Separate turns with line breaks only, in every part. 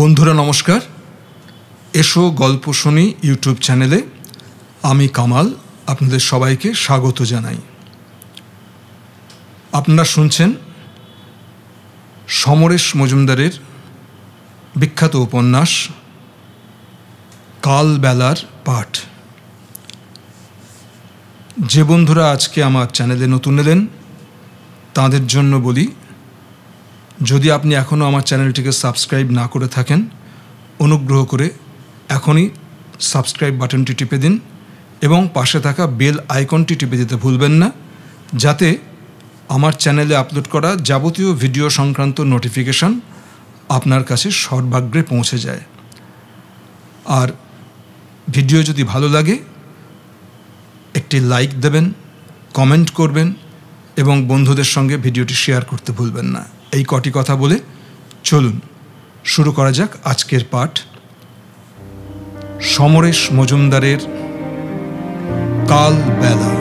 বন্ধুরা নমস্কার এসো গল্প শুনি ইউটিউব চ্যানেলে আমি কামাল আপনাদের সবাইকে স্বাগত জানাই আপনারা শুনছেন সমরেশ মজুমদারের বিখ্যাত উপন্যাস কালবেলার পাঠ যে বন্ধুরা আজকে আমার চ্যানেলে নতুন এলেন তাদের জন্য বলি যদি আপনি এখনও আমার চ্যানেলটিকে সাবস্ক্রাইব না করে থাকেন অনুগ্রহ করে এখনই সাবস্ক্রাইব বাটনটি টিপে দিন এবং পাশে থাকা বেল আইকনটি টিপে দিতে ভুলবেন না যাতে আমার চ্যানেলে আপলোড করা যাবতীয় ভিডিও সংক্রান্ত নোটিফিকেশান আপনার কাছে সর্বাগ্রে পৌঁছে যায় আর ভিডিও যদি ভালো লাগে একটি লাইক দেবেন কমেন্ট করবেন এবং বন্ধুদের সঙ্গে ভিডিওটি শেয়ার করতে ভুলবেন না এই কটি কথা বলে চলুন শুরু করা যাক আজকের পাঠ সমরেশ মজুমদারের কাল বেলা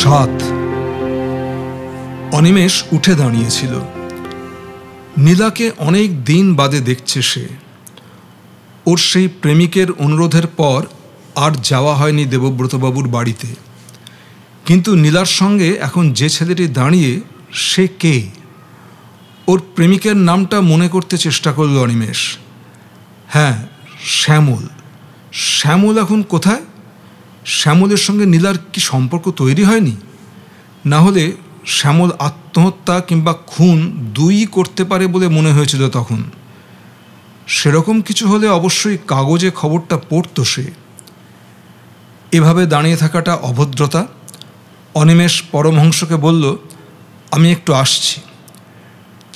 সাত অনিমেষ উঠে দাঁড়িয়েছিল নীলাকে অনেক দিন বাদে দেখছে সে ওর সেই প্রেমিকের অনুরোধের পর আর যাওয়া হয়নি দেবব্রতবাবুর বাড়িতে কিন্তু নীলার সঙ্গে এখন যে ছেলেটি দাঁড়িয়ে সে কে ওর প্রেমিকের নামটা মনে করতে চেষ্টা করল অনিমেষ হ্যাঁ শ্যামল শ্যামল এখন কোথায় শ্যামলের সঙ্গে নীলার কি সম্পর্ক তৈরি হয়নি না হলে শ্যামল আত্মহত্যা কিংবা খুন দুই করতে পারে বলে মনে হয়েছিল তখন সেরকম কিছু হলে অবশ্যই কাগজে খবরটা পড়ত সে এভাবে দাঁড়িয়ে থাকাটা অভদ্রতা অনিমেষ পরমহংসকে বলল আমি একটু আসছি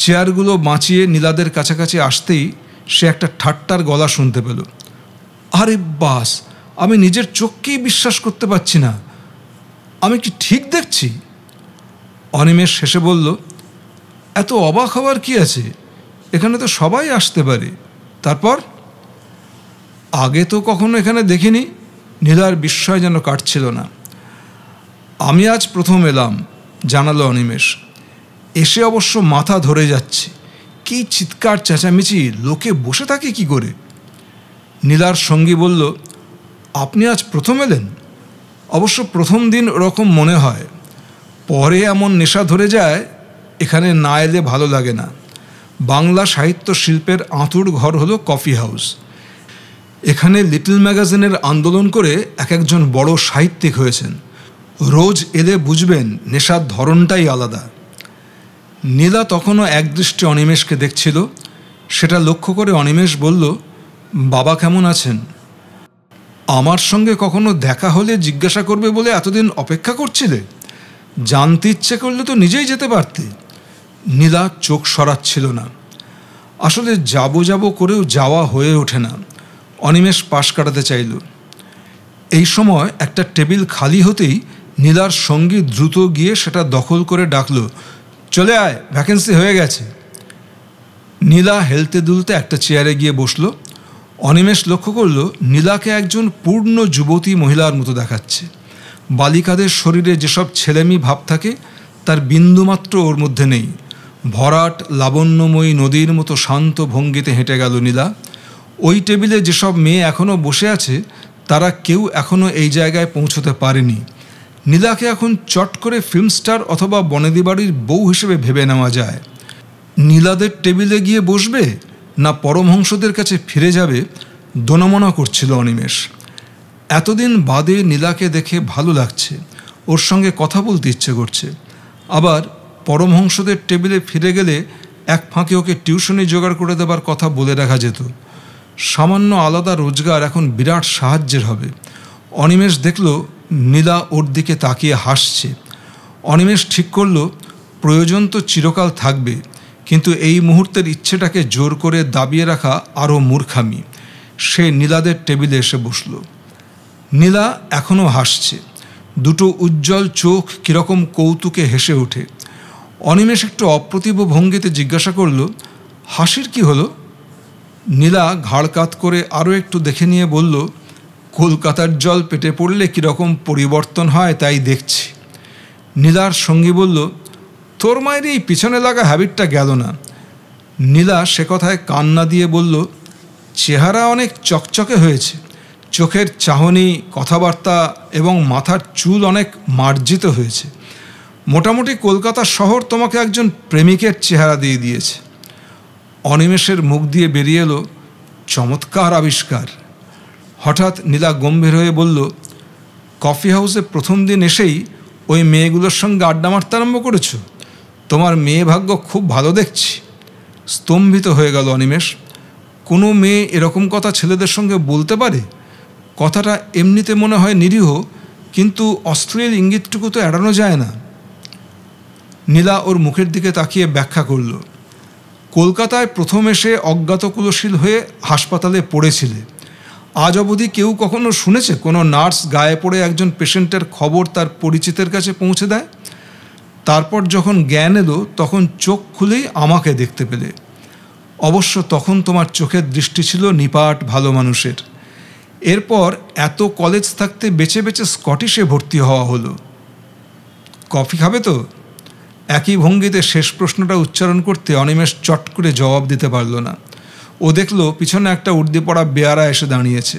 চেয়ারগুলো বাঁচিয়ে নীলাদের কাছাকাছি আসতেই সে একটা ঠাট্টার গলা শুনতে পেল আরে বাস আমি নিজের চোখকেই বিশ্বাস করতে পারছি না আমি কি ঠিক দেখছি অনিমেষ শেষে বলল এত অবাক হওয়ার কি আছে এখানে তো সবাই আসতে পারে তারপর আগে তো কখনো এখানে দেখিনি নীলার বিস্ময় যেন কাটছিল না আমি আজ প্রথম এলাম জানালো অনিমেষ এসে অবশ্য মাথা ধরে যাচ্ছে কি চিৎকার চেঁচামেচি লোকে বসে থাকে কি করে নীলার সঙ্গী বলল আপনি আজ প্রথম এলেন অবশ্য প্রথম দিন ওরকম মনে হয় পরে এমন নেশা ধরে যায় এখানে না এলে ভালো লাগে না বাংলা সাহিত্য শিল্পের আঁতুড় ঘর হলো কফি হাউস এখানে লিটল ম্যাগাজিনের আন্দোলন করে এক একজন বড় সাহিত্যিক হয়েছেন রোজ এলে বুঝবেন নেশার ধরনটাই আলাদা নীলা তখনও একদৃষ্টি অনিমেষকে দেখছিল সেটা লক্ষ্য করে অনিমেষ বলল বাবা কেমন আছেন আমার সঙ্গে কখনো দেখা হলে জিজ্ঞাসা করবে বলে এতদিন অপেক্ষা করছিলে জানতে ইচ্ছে করলে তো নিজেই যেতে পারতে নীলা চোখ সরাচ্ছিল না আসলে যাব যাব করেও যাওয়া হয়ে ওঠে না অনিমেষ পাশ কাটাতে চাইল এই সময় একটা টেবিল খালি হতেই নীলার সঙ্গী দ্রুত গিয়ে সেটা দখল করে ডাকল চলে আয় ভ্যাকেন্সি হয়ে গেছে নীলা হেলতে দুলতে একটা চেয়ারে গিয়ে বসল অনিমেষ লক্ষ্য করল নীলাকে একজন পূর্ণ যুবতী মহিলার মতো দেখাচ্ছে বালিকাদের শরীরে যেসব ছেলেমি ভাব থাকে তার বিন্দুমাত্র ওর মধ্যে নেই ভরাট লাবণ্যময়ী নদীর মতো শান্ত ভঙ্গিতে হেঁটে গেল নীলা ওই টেবিলে যেসব মেয়ে এখনও বসে আছে তারা কেউ এখনও এই জায়গায় পৌঁছতে পারেনি নীলাকে এখন চট করে ফিল্ম স্টার অথবা বনেদি বাড়ির বউ হিসেবে ভেবে নেওয়া যায় নীলাদের টেবিলে গিয়ে বসবে না পরমহংসদের কাছে ফিরে যাবে দোনমনা করছিল অনিমেষ এতদিন বাদে নীলাকে দেখে ভালো লাগছে ওর সঙ্গে কথা বলতে ইচ্ছে করছে আবার পরমহংসদের টেবিলে ফিরে গেলে এক ফাঁকে ওকে টিউশনি জোগাড় করে দেবার কথা বলে রাখা যেত সামান্য আলাদা রোজগার এখন বিরাট সাহায্যের হবে অনিমেষ দেখল নীলা ওর দিকে তাকিয়ে হাসছে অনিমেষ ঠিক করল প্রয়োজন তো চিরকাল থাকবে কিন্তু এই মুহূর্তের ইচ্ছেটাকে জোর করে দাবিয়ে রাখা আরও মূর্খামি সে নীলাদের টেবিলে এসে বসলো নীলা এখনও হাসছে দুটো উজ্জ্বল চোখ কীরকম কৌতুকে হেসে ওঠে অনিমেষ একটু অপ্রতিভ ভঙ্গিতে জিজ্ঞাসা করল হাসির কি হলো নীলা ঘাড় কাত করে আরও একটু দেখে নিয়ে বলল কলকাতার জল পেটে পড়লে কীরকম পরিবর্তন হয় তাই দেখছি নীলার সঙ্গী বলল তোর মায়ের এই পিছনে লাগা হ্যাবিটটা গেল না নীলা সে কথায় কান্না দিয়ে বলল চেহারা অনেক চকচকে হয়েছে চোখের চাহনি কথাবার্তা এবং মাথার চুল অনেক মার্জিত হয়েছে মোটামুটি কলকাতা শহর তোমাকে একজন প্রেমিকের চেহারা দিয়ে দিয়েছে অনিমেষের মুখ দিয়ে বেরিয়ে এলো চমৎকার আবিষ্কার হঠাৎ নীলা গম্ভীর হয়ে বলল কফি হাউসে প্রথম দিন এসেই ওই মেয়েগুলোর সঙ্গে আড্ডা মারতে আরম্ভ করেছ তোমার মেয়ে ভাগ্য খুব ভালো দেখছি স্তম্ভিত হয়ে গেল অনিমেষ কোনো মেয়ে এরকম কথা ছেলেদের সঙ্গে বলতে পারে কথাটা এমনিতে মনে হয় নিরীহ কিন্তু অস্ত্রের ইঙ্গিতটুকু তো এড়ানো যায় না নীলা ওর মুখের দিকে তাকিয়ে ব্যাখ্যা করল কলকাতায় প্রথম এসে অজ্ঞাতকুলশীল হয়ে হাসপাতালে পড়েছিলে আজ অবধি কেউ কখনো শুনেছে কোনো নার্স গায়ে পড়ে একজন পেশেন্টের খবর তার পরিচিতের কাছে পৌঁছে দেয় তারপর যখন জ্ঞান এলো তখন চোখ খুলেই আমাকে দেখতে পেলে অবশ্য তখন তোমার চোখের দৃষ্টি ছিল নিপাট ভালো মানুষের এরপর এত কলেজ থাকতে বেছে বেছে স্কটিশে ভর্তি হওয়া হলো কফি খাবে তো একই ভঙ্গিতে শেষ প্রশ্নটা উচ্চারণ করতে অনিমেষ চট করে জবাব দিতে পারল না ও দেখল পিছনে একটা উর্দি পড়া বেয়ারা এসে দাঁড়িয়েছে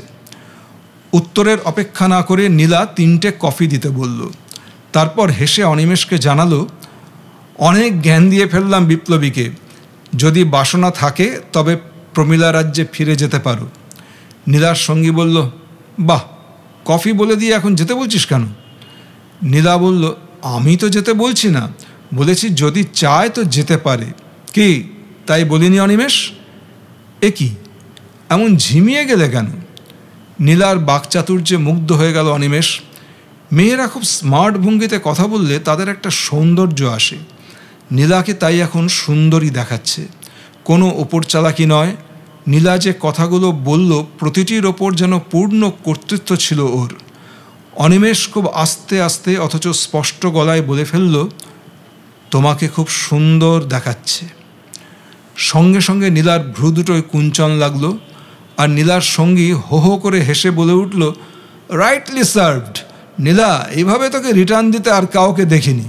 উত্তরের অপেক্ষা না করে নীলা তিনটে কফি দিতে বলল তারপর হেসে অনিমেষকে জানালো অনেক জ্ঞান দিয়ে ফেললাম বিপ্লবীকে যদি বাসনা থাকে তবে প্রমীলা রাজ্যে ফিরে যেতে পারো নীলার সঙ্গী বলল বাহ কফি বলে দিয়ে এখন যেতে বলছিস কেন নীলা বলল আমি তো যেতে বলছি না বলেছি যদি চায় তো যেতে পারে কি তাই বলিনি অনিমেষ এ কি এমন ঝিমিয়ে গেলে কেন নীলার বাকচাতুর্যে মুগ্ধ হয়ে গেল অনিমেষ মেয়েরা খুব স্মার্ট ভঙ্গিতে কথা বললে তাদের একটা সৌন্দর্য আসে নীলাকে তাই এখন সুন্দরী দেখাচ্ছে কোনো ওপর চালাকি নয় নীলা যে কথাগুলো বলল প্রতিটির ওপর যেন পূর্ণ কর্তৃত্ব ছিল ওর অনিমেষ খুব আস্তে আস্তে অথচ স্পষ্ট গলায় বলে ফেলল তোমাকে খুব সুন্দর দেখাচ্ছে সঙ্গে সঙ্গে নীলার ভ্রু দুটোই কুঞ্চন লাগলো আর নীলার সঙ্গী হো হো করে হেসে বলে উঠল রাইটলি সার্ভড নীলা এভাবে তোকে রিটার্ন দিতে আর কাউকে দেখিনি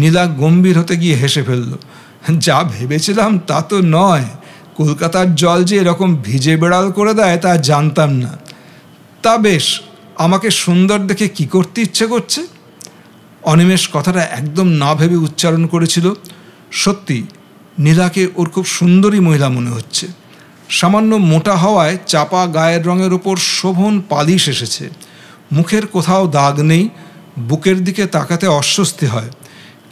নীলা গম্ভীর হতে গিয়ে হেসে ফেলল যা ভেবেছিলাম তা তো নয় কলকাতার জল যে এরকম ভিজে বেড়াল করে দেয় তা জানতাম না তা বেশ আমাকে সুন্দর দেখে কি করতে ইচ্ছে করছে অনিমেষ কথাটা একদম না ভেবে উচ্চারণ করেছিল সত্যি নীলাকে ওর খুব সুন্দরী মহিলা মনে হচ্ছে সামান্য মোটা হওয়ায় চাপা গায়ের রঙের ওপর শোভন পালিশ এসেছে মুখের কোথাও দাগ নেই বুকের দিকে তাকাতে অস্বস্তি হয়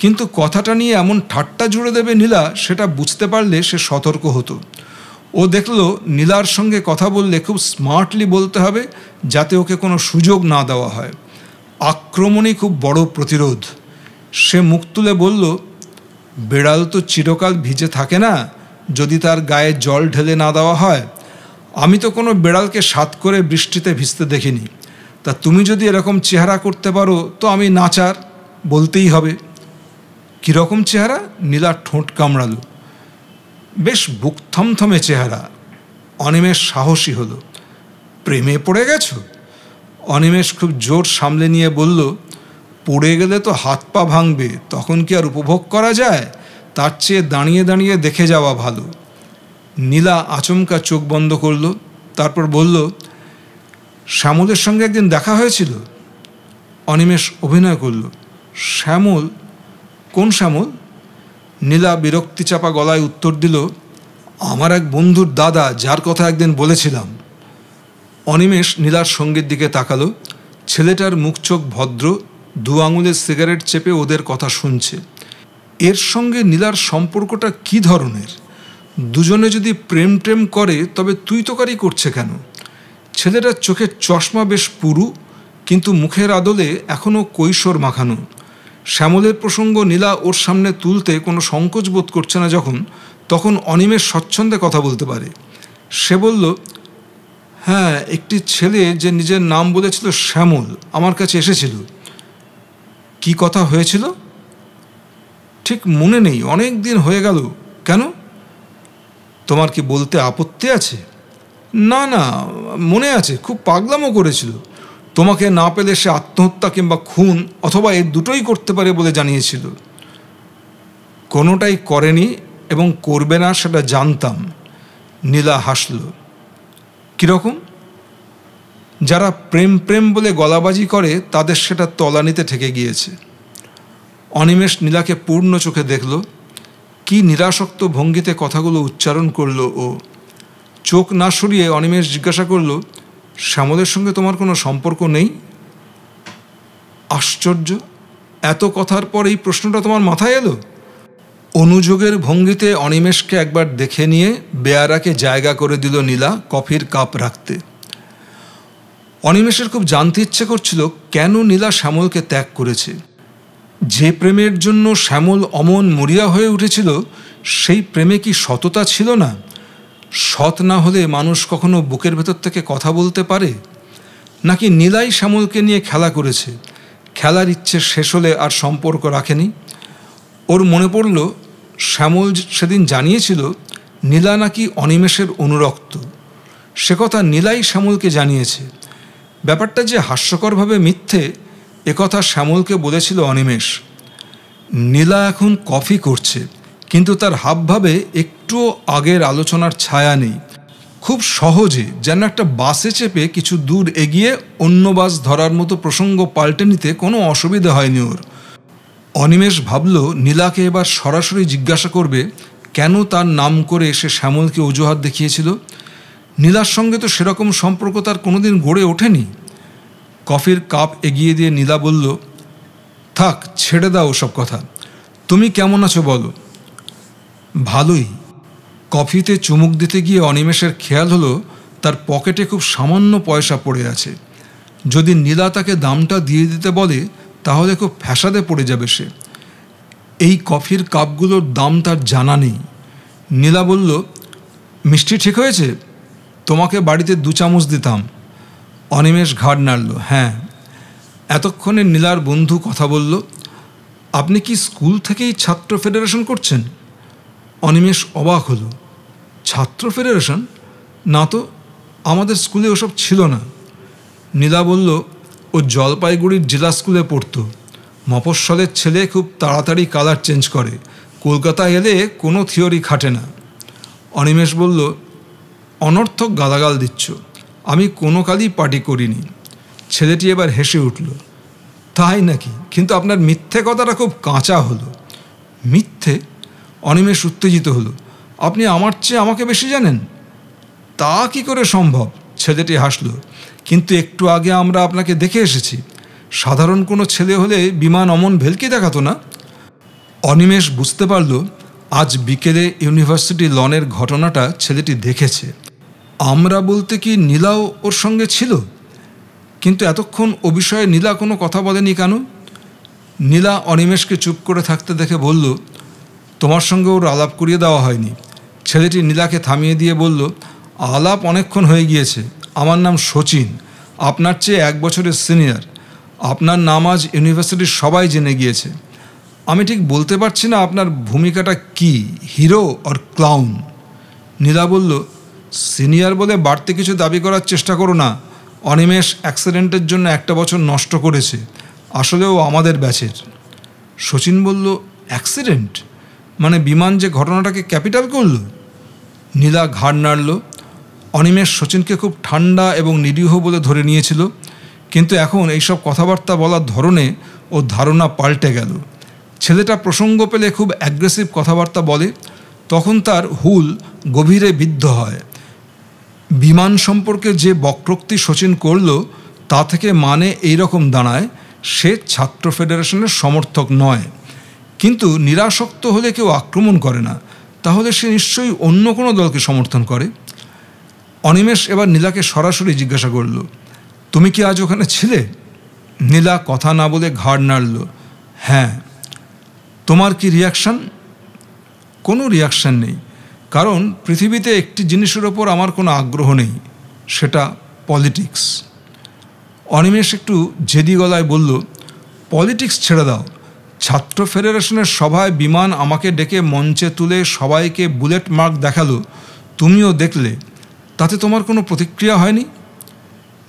কিন্তু কথাটা নিয়ে এমন ঠাট্টা জুড়ে দেবে নীলা সেটা বুঝতে পারলে সে সতর্ক হতো ও দেখল নীলার সঙ্গে কথা বললে খুব স্মার্টলি বলতে হবে যাতে ওকে কোনো সুযোগ না দেওয়া হয় আক্রমণই খুব বড় প্রতিরোধ সে মুখ তুলে বলল বেড়াল তো চিরকাল ভিজে থাকে না যদি তার গায়ে জল ঢেলে না দেওয়া হয় আমি তো কোনো বেড়ালকে সাত করে বৃষ্টিতে ভিজতে দেখিনি তা তুমি যদি এরকম চেহারা করতে পারো তো আমি নাচার বলতেই হবে কীরকম চেহারা নীলা ঠোঁট কামড়ালো বেশ বুক থমথমে চেহারা অনিমেষ সাহসী হলো প্রেমে পড়ে গেছ অনিমেষ খুব জোর সামলে নিয়ে বলল পড়ে গেলে তো হাত পা ভাঙবে তখন কি আর উপভোগ করা যায় তার চেয়ে দাঁড়িয়ে দাঁড়িয়ে দেখে যাওয়া ভালো নীলা আচমকা চোখ বন্ধ করল তারপর বলল শ্যামলের সঙ্গে একদিন দেখা হয়েছিল অনিমেষ অভিনয় করল শ্যামল কোন শ্যামল নীলা বিরক্তি চাপা গলায় উত্তর দিল আমার এক বন্ধুর দাদা যার কথা একদিন বলেছিলাম অনিমেষ নীলার সঙ্গীর দিকে তাকালো ছেলেটার মুখ চোখ ভদ্র দু আঙুলে সিগারেট চেপে ওদের কথা শুনছে এর সঙ্গে নীলার সম্পর্কটা কি ধরনের দুজনে যদি প্রেম প্রেম করে তবে তুই তোকারি করছে কেন ছেলেটার চোখের চশমা বেশ পুরু কিন্তু মুখের আদলে এখনও কৈশোর মাখানো শ্যামলের প্রসঙ্গ নীলা ওর সামনে তুলতে কোনো সংকোচ বোধ করছে না যখন তখন অনিমেষ স্বচ্ছন্দে কথা বলতে পারে সে বলল হ্যাঁ একটি ছেলে যে নিজের নাম বলেছিল শ্যামল আমার কাছে এসেছিল কি কথা হয়েছিল ঠিক মনে নেই অনেক দিন হয়ে গেল কেন তোমার কি বলতে আপত্তি আছে না না মনে আছে খুব পাগলামও করেছিল তোমাকে না পেলে সে আত্মহত্যা কিংবা খুন অথবা এই দুটোই করতে পারে বলে জানিয়েছিল কোনোটাই করেনি এবং করবে না সেটা জানতাম নীলা হাসল কীরকম যারা প্রেম প্রেম বলে গলাবাজি করে তাদের সেটা তলানিতে ঠেকে গিয়েছে অনিমেষ নীলাকে পূর্ণ চোখে দেখল কি নিরাসক্ত ভঙ্গিতে কথাগুলো উচ্চারণ করল ও চোখ না সরিয়ে অনিমেষ জিজ্ঞাসা করলো শ্যামলের সঙ্গে তোমার কোনো সম্পর্ক নেই আশ্চর্য এত কথার পর এই প্রশ্নটা তোমার মাথায় এলো অনুযোগের ভঙ্গিতে অনিমেষকে একবার দেখে নিয়ে বেয়ারাকে জায়গা করে দিল নীলা কফির কাপ রাখতে অনিমেষের খুব জানতে ইচ্ছে করছিল কেন নীলা শ্যামলকে ত্যাগ করেছে যে প্রেমের জন্য শ্যামল অমন মরিয়া হয়ে উঠেছিল সেই প্রেমে কি সততা ছিল না সৎ না হলে মানুষ কখনো বুকের ভেতর থেকে কথা বলতে পারে নাকি নীলাই শ্যামলকে নিয়ে খেলা করেছে খেলার ইচ্ছে শেষ হলে আর সম্পর্ক রাখেনি ওর মনে পড়ল শ্যামল সেদিন জানিয়েছিল নীলা নাকি অনিমেষের অনুরক্ত সে কথা নীলাই শ্যামলকে জানিয়েছে ব্যাপারটা যে হাস্যকরভাবে মিথ্যে একথা শ্যামলকে বলেছিল অনিমেষ নীলা এখন কফি করছে কিন্তু তার হাবভাবে একটু একটু আগের আলোচনার ছায়া নেই খুব সহজে যেন একটা বাসে চেপে কিছু দূর এগিয়ে অন্য বাস ধরার মতো প্রসঙ্গ পাল্টে নিতে কোনো অসুবিধা হয়নি ওর অনিমেষ ভাবল নীলাকে এবার সরাসরি জিজ্ঞাসা করবে কেন তার নাম করে সে শ্যামলকে অজুহাত দেখিয়েছিল নীলার সঙ্গে তো সেরকম সম্পর্ক তার কোনোদিন গড়ে ওঠেনি কফির কাপ এগিয়ে দিয়ে নীলা বলল থাক ছেড়ে দাও ওসব কথা তুমি কেমন আছো বলো ভালোই কফিতে চুমুক দিতে গিয়ে অনিমেষের খেয়াল হলো তার পকেটে খুব সামান্য পয়সা পড়ে আছে যদি নীলা তাকে দামটা দিয়ে দিতে বলে তাহলে খুব ফ্যাসাদে পড়ে যাবে সে এই কফির কাপগুলোর দাম তার জানা নেই নীলা বলল মিষ্টি ঠিক হয়েছে তোমাকে বাড়িতে দু চামচ দিতাম অনিমেষ ঘাট নাড়ল হ্যাঁ এতক্ষণে নীলার বন্ধু কথা বলল আপনি কি স্কুল থেকেই ছাত্র ফেডারেশন করছেন অনিমেষ অবাক হলো ছাত্র ফেডারেশন না তো আমাদের স্কুলে ওসব ছিল না নীলা বলল ও জলপাইগুড়ির জেলা স্কুলে পড়তো মফস্বলের ছেলে খুব তাড়াতাড়ি কালার চেঞ্জ করে কলকাতা এলে কোনো থিওরি খাটে না অনিমেষ বলল অনর্থক গালাগাল দিচ্ছ আমি কোনো কালই পার্টি করিনি ছেলেটি এবার হেসে উঠল তাই নাকি কিন্তু আপনার মিথ্যে কথাটা খুব কাঁচা হলো মিথ্যে অনিমেষ উত্তেজিত হলো আপনি আমার চেয়ে আমাকে বেশি জানেন তা কি করে সম্ভব ছেলেটি হাসল কিন্তু একটু আগে আমরা আপনাকে দেখে এসেছি সাধারণ কোনো ছেলে হলে বিমান অমন ভেলকে দেখাতো না অনিমেষ বুঝতে পারল আজ বিকেলে ইউনিভার্সিটি লনের ঘটনাটা ছেলেটি দেখেছে আমরা বলতে কি নীলাও ওর সঙ্গে ছিল কিন্তু এতক্ষণ ও বিষয়ে নীলা কোনো কথা বলেনি কেন নীলা অনিমেষকে চুপ করে থাকতে দেখে বলল তোমার সঙ্গে ওর আলাপ করিয়ে দেওয়া হয়নি ছেলেটি নীলাকে থামিয়ে দিয়ে বলল আলাপ অনেকক্ষণ হয়ে গিয়েছে আমার নাম শচীন আপনার চেয়ে এক বছরের সিনিয়র আপনার নাম আজ ইউনিভার্সিটির সবাই জেনে গিয়েছে আমি ঠিক বলতে পারছি না আপনার ভূমিকাটা কি হিরো অর ক্লাউন নীলা বলল সিনিয়র বলে বাড়তি কিছু দাবি করার চেষ্টা করো না অনিমেষ অ্যাক্সিডেন্টের জন্য একটা বছর নষ্ট করেছে আসলেও আমাদের ব্যাচের সচিন বলল অ্যাক্সিডেন্ট মানে বিমান যে ঘটনাটাকে ক্যাপিটাল করল নীলা ঘাড় নাড়ল অনিমেষ সচিনকে খুব ঠান্ডা এবং নিরীহ বলে ধরে নিয়েছিল কিন্তু এখন এইসব কথাবার্তা বলার ধরনে ও ধারণা পাল্টে গেল ছেলেটা প্রসঙ্গ পেলে খুব অ্যাগ্রেসিভ কথাবার্তা বলে তখন তার হুল গভীরে বিদ্ধ হয় বিমান সম্পর্কে যে বক্রোক্তি সচিন করল তা থেকে মানে এই রকম দাঁড়ায় সে ছাত্র ফেডারেশনের সমর্থক নয় কিন্তু নিরাসক্ত হলে কেউ আক্রমণ করে না তাহলে সে নিশ্চয়ই অন্য কোনো দলকে সমর্থন করে অনিমেষ এবার নীলাকে সরাসরি জিজ্ঞাসা করল তুমি কি আজ ওখানে ছিলে নীলা কথা না বলে ঘাড় নাড়ল হ্যাঁ তোমার কি রিয়াকশান কোনো রিয়াকশান নেই কারণ পৃথিবীতে একটি জিনিসের ওপর আমার কোনো আগ্রহ নেই সেটা পলিটিক্স অনিমেষ একটু জেদি গলায় বলল পলিটিক্স ছেড়ে দাও ছাত্র ফেডারেশনের সভায় বিমান আমাকে ডেকে মঞ্চে তুলে সবাইকে বুলেট মার্ক দেখালো তুমিও দেখলে তাতে তোমার কোনো প্রতিক্রিয়া হয়নি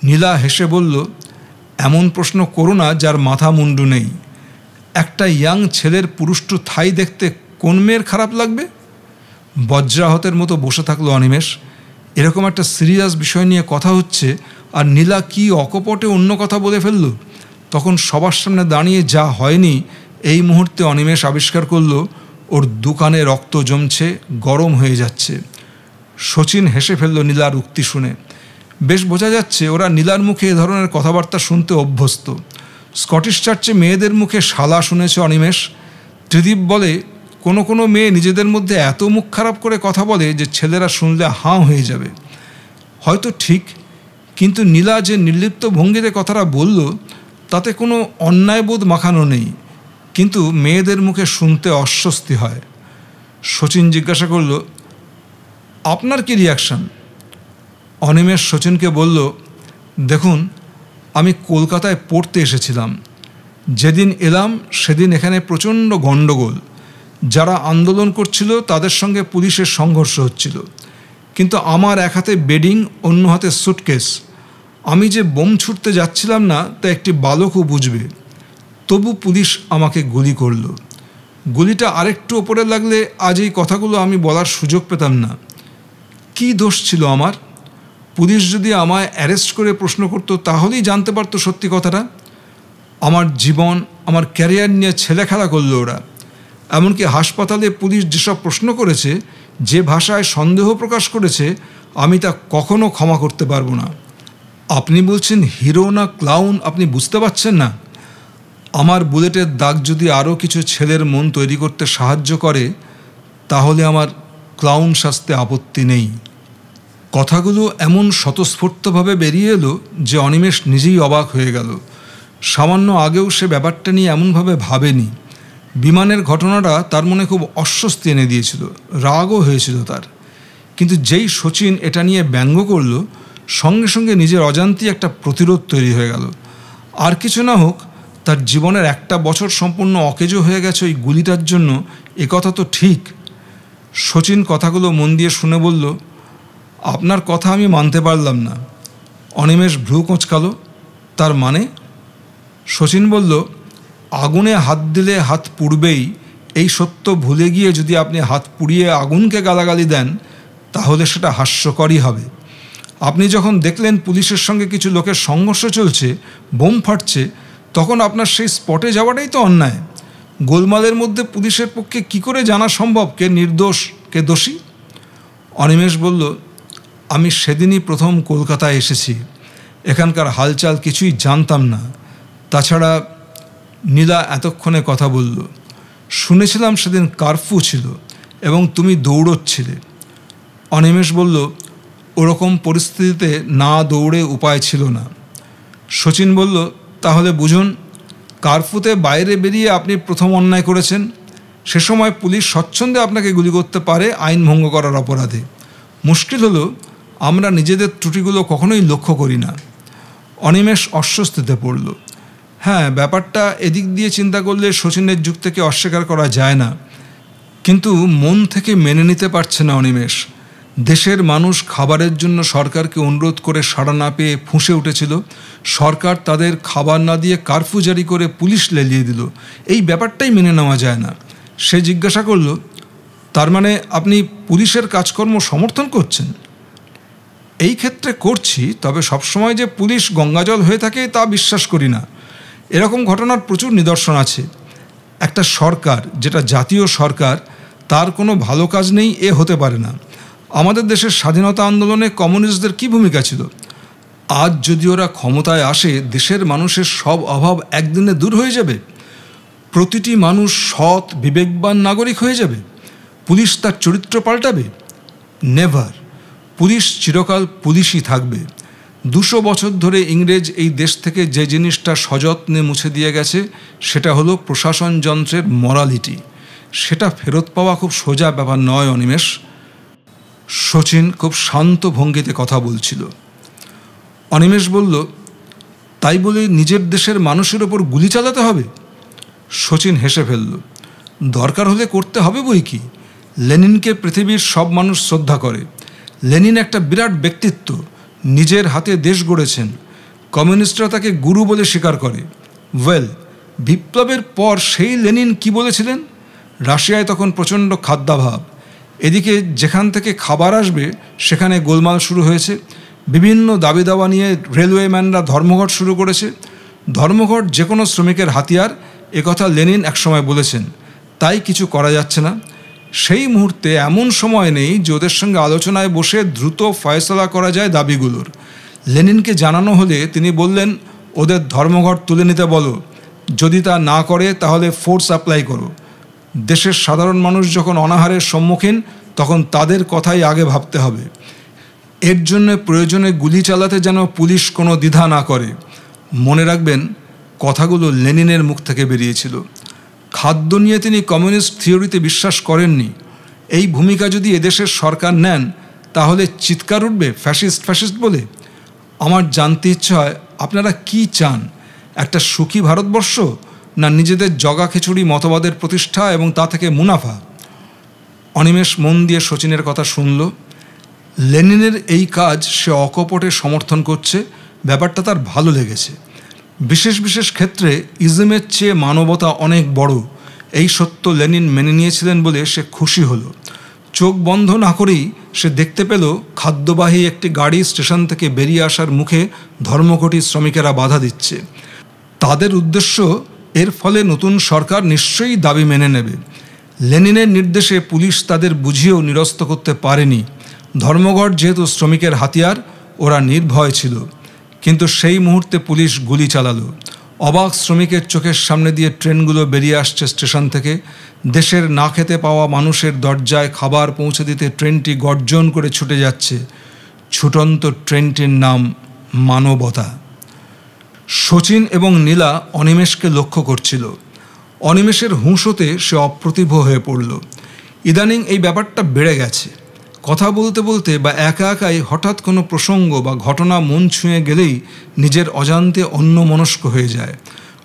নীলা হেসে বলল এমন প্রশ্ন করো না যার মাথা মুন্ডু নেই একটা ইয়াং ছেলের পুরুষ্ট থাই দেখতে কোন মেয়ের খারাপ লাগবে বজ্রাহতের মতো বসে থাকলো অনিমেষ এরকম একটা সিরিয়াস বিষয় নিয়ে কথা হচ্ছে আর নীলা কি অকপটে অন্য কথা বলে ফেলল তখন সবার সামনে দাঁড়িয়ে যা হয়নি এই মুহূর্তে অনিমেষ আবিষ্কার করল ওর দোকানে রক্ত জমছে গরম হয়ে যাচ্ছে শচীন হেসে ফেলল নীলার উক্তি শুনে বেশ বোঝা যাচ্ছে ওরা নীলার মুখে এ ধরনের কথাবার্তা শুনতে অভ্যস্ত স্কটিশ চার্চে মেয়েদের মুখে শালা শুনেছে অনিমেষ ত্রিদীপ বলে কোনো কোনো মেয়ে নিজেদের মধ্যে এত মুখ খারাপ করে কথা বলে যে ছেলেরা শুনলে হাঁ হয়ে যাবে হয়তো ঠিক কিন্তু নীলা যে নির্লিপ্ত ভঙ্গিতে কথাটা বলল তাতে কোনো অন্যায়বোধ মাখানো নেই কিন্তু মেয়েদের মুখে শুনতে অস্বস্তি হয় শচীন জিজ্ঞাসা করল আপনার কি রিয়াকশান অনিমেষ শচীনকে বলল দেখুন আমি কলকাতায় পড়তে এসেছিলাম যেদিন এলাম সেদিন এখানে প্রচণ্ড গণ্ডগোল যারা আন্দোলন করছিল তাদের সঙ্গে পুলিশের সংঘর্ষ হচ্ছিল কিন্তু আমার এক হাতে বেডিং অন্য হাতে সুটকেস আমি যে বোম ছুটতে যাচ্ছিলাম না তা একটি বালকও বুঝবে তবু পুলিশ আমাকে গুলি করল গুলিটা আরেকটু ওপরে লাগলে আজ এই কথাগুলো আমি বলার সুযোগ পেতাম না কি দোষ ছিল আমার পুলিশ যদি আমায় অ্যারেস্ট করে প্রশ্ন করতো তাহলেই জানতে পারতো সত্যি কথাটা আমার জীবন আমার ক্যারিয়ার নিয়ে ছেলেখেলা করলো ওরা এমনকি হাসপাতালে পুলিশ যেসব প্রশ্ন করেছে যে ভাষায় সন্দেহ প্রকাশ করেছে আমি তা কখনো ক্ষমা করতে পারবো না আপনি বলছেন হিরো না ক্লাউন আপনি বুঝতে পারছেন না আমার বুলেটের দাগ যদি আরও কিছু ছেলের মন তৈরি করতে সাহায্য করে তাহলে আমার ক্লাউন শাস্তে আপত্তি নেই কথাগুলো এমন স্বতঃস্ফূর্তভাবে বেরিয়ে এলো যে অনিমেষ নিজেই অবাক হয়ে গেল সামান্য আগেও সে ব্যাপারটা নিয়ে এমনভাবে ভাবেনি বিমানের ঘটনাটা তার মনে খুব অস্বস্তি এনে দিয়েছিল রাগও হয়েছিল তার কিন্তু যেই শচীন এটা নিয়ে ব্যঙ্গ করল সঙ্গে সঙ্গে নিজের অজান্তি একটা প্রতিরোধ তৈরি হয়ে গেল আর কিছু না হোক তার জীবনের একটা বছর সম্পূর্ণ অকেজো হয়ে গেছে ওই গুলিটার জন্য একথা তো ঠিক শচীন কথাগুলো মন দিয়ে শুনে বলল আপনার কথা আমি মানতে পারলাম না অনিমেষ ভ্রু কোঁচকালো তার মানে শচীন বলল আগুনে হাত দিলে হাত পুড়বেই এই সত্য ভুলে গিয়ে যদি আপনি হাত পুড়িয়ে আগুনকে গালাগালি দেন তাহলে সেটা হাস্যকরই হবে আপনি যখন দেখলেন পুলিশের সঙ্গে কিছু লোকের সংঘর্ষ চলছে বোম ফাটছে তখন আপনার সেই স্পটে যাওয়াটাই তো অন্যায় গোলমালের মধ্যে পুলিশের পক্ষে কি করে জানা সম্ভব কে নির্দোষ কে দোষী অনিমেষ বলল আমি সেদিনই প্রথম কলকাতায় এসেছি এখানকার হালচাল কিছুই জানতাম না তাছাড়া নীলা এতক্ষণে কথা বলল শুনেছিলাম সেদিন কারফু ছিল এবং তুমি দৌড়চ্ছিলে অনিমেষ বলল ওরকম পরিস্থিতিতে না দৌড়ে উপায় ছিল না শচীন বলল তাহলে বুঝুন কারফুতে বাইরে বেরিয়ে আপনি প্রথম অন্যায় করেছেন সে সময় পুলিশ স্বচ্ছন্দে আপনাকে গুলি করতে পারে আইন ভঙ্গ করার অপরাধে মুশকিল হলো আমরা নিজেদের ত্রুটিগুলো কখনোই লক্ষ্য করি না অনিমেষ অস্বস্তিতে পড়ল হ্যাঁ ব্যাপারটা এদিক দিয়ে চিন্তা করলে শচীনের যুগ থেকে অস্বীকার করা যায় না কিন্তু মন থেকে মেনে নিতে পারছে না অনিমেষ দেশের মানুষ খাবারের জন্য সরকারকে অনুরোধ করে সাড়া না পেয়ে ফুঁসে উঠেছিল সরকার তাদের খাবার না দিয়ে কারফিউ জারি করে পুলিশ লেলিয়ে দিল এই ব্যাপারটাই মেনে নেওয়া যায় না সে জিজ্ঞাসা করল তার মানে আপনি পুলিশের কাজকর্ম সমর্থন করছেন এই ক্ষেত্রে করছি তবে সবসময় যে পুলিশ গঙ্গাজল হয়ে থাকে তা বিশ্বাস করি না এরকম ঘটনার প্রচুর নিদর্শন আছে একটা সরকার যেটা জাতীয় সরকার তার কোনো ভালো কাজ নেই এ হতে পারে না আমাদের দেশের স্বাধীনতা আন্দোলনে কমিউনিস্টদের কী ভূমিকা ছিল আজ যদি ওরা ক্ষমতায় আসে দেশের মানুষের সব অভাব একদিনে দূর হয়ে যাবে প্রতিটি মানুষ সৎ বিবেকবান নাগরিক হয়ে যাবে পুলিশ তার চরিত্র পাল্টাবে নেভার পুলিশ চিরকাল পুলিশই থাকবে দুশো বছর ধরে ইংরেজ এই দেশ থেকে যে জিনিসটা সযত্নে মুছে দিয়ে গেছে সেটা হলো প্রশাসন যন্ত্রের মরালিটি সেটা ফেরত পাওয়া খুব সোজা ব্যাপার নয় অনিমেষ শচীন খুব শান্ত ভঙ্গিতে কথা বলছিল অনিমেষ বলল তাই বলে নিজের দেশের মানুষের ওপর গুলি চালাতে হবে শচীন হেসে ফেলল দরকার হলে করতে হবে বই কি লেনিনকে পৃথিবীর সব মানুষ শ্রদ্ধা করে লেনিন একটা বিরাট ব্যক্তিত্ব নিজের হাতে দেশ গড়েছেন কমিউনিস্টরা তাকে গুরু বলে স্বীকার করে ওয়েল বিপ্লবের পর সেই লেনিন কি বলেছিলেন রাশিয়ায় তখন প্রচণ্ড খাদ্যাভাব এদিকে যেখান থেকে খাবার আসবে সেখানে গোলমাল শুরু হয়েছে বিভিন্ন দাবি দাওয়া নিয়ে রেলওয়েম্যানরা ধর্মঘট শুরু করেছে ধর্মঘট যে কোনো শ্রমিকের হাতিয়ার একথা লেনিন একসময় বলেছেন তাই কিছু করা যাচ্ছে না সেই মুহূর্তে এমন সময় নেই যে ওদের সঙ্গে আলোচনায় বসে দ্রুত ফয়সলা করা যায় দাবিগুলোর লেনিনকে জানানো হলে তিনি বললেন ওদের ধর্মঘট তুলে নিতে বলো যদি তা না করে তাহলে ফোর্স অ্যাপ্লাই করো দেশের সাধারণ মানুষ যখন অনাহারের সম্মুখীন তখন তাদের কথাই আগে ভাবতে হবে এর জন্য প্রয়োজনে গুলি চালাতে যেন পুলিশ কোনো দ্বিধা না করে মনে রাখবেন কথাগুলো লেনিনের মুখ থেকে বেরিয়েছিল খাদ্য নিয়ে তিনি কমিউনিস্ট থিওরিতে বিশ্বাস করেননি এই ভূমিকা যদি এদেশের সরকার নেন তাহলে চিৎকার উঠবে ফ্যাসিস্ট ফ্যাসিস্ট বলে আমার জানতে ইচ্ছে হয় আপনারা কি চান একটা সুখী ভারতবর্ষ না নিজেদের জগা খিচুড়ি মতবাদের প্রতিষ্ঠা এবং তা থেকে মুনাফা অনিমেষ মন দিয়ে শচীনের কথা শুনল লেনিনের এই কাজ সে অকপটে সমর্থন করছে ব্যাপারটা তার ভালো লেগেছে বিশেষ বিশেষ ক্ষেত্রে ইজমের চেয়ে মানবতা অনেক বড় এই সত্য লেনিন মেনে নিয়েছিলেন বলে সে খুশি হলো চোখ বন্ধ না করেই সে দেখতে পেল খাদ্যবাহী একটি গাড়ি স্টেশন থেকে বেরিয়ে আসার মুখে ধর্মঘটি শ্রমিকেরা বাধা দিচ্ছে তাদের উদ্দেশ্য এর ফলে নতুন সরকার নিশ্চয়ই দাবি মেনে নেবে লেনিনের নির্দেশে পুলিশ তাদের বুঝিয়েও নিরস্ত করতে পারেনি ধর্মঘট যেহেতু শ্রমিকের হাতিয়ার ওরা নির্ভয় ছিল কিন্তু সেই মুহূর্তে পুলিশ গুলি চালালো অবাক শ্রমিকের চোখের সামনে দিয়ে ট্রেনগুলো বেরিয়ে আসছে স্টেশন থেকে দেশের না খেতে পাওয়া মানুষের দরজায় খাবার পৌঁছে দিতে ট্রেনটি গর্জন করে ছুটে যাচ্ছে ছুটন্ত ট্রেনটির নাম মানবতা শচীন এবং নীলা অনিমেষকে লক্ষ্য করছিল অনিমেষের হুঁশোতে সে অপ্রতিভ হয়ে পড়ল ইদানিং এই ব্যাপারটা বেড়ে গেছে কথা বলতে বলতে বা একা একাই হঠাৎ কোনো প্রসঙ্গ বা ঘটনা মন ছুঁয়ে গেলেই নিজের অজান্তে অন্য মনস্ক হয়ে যায়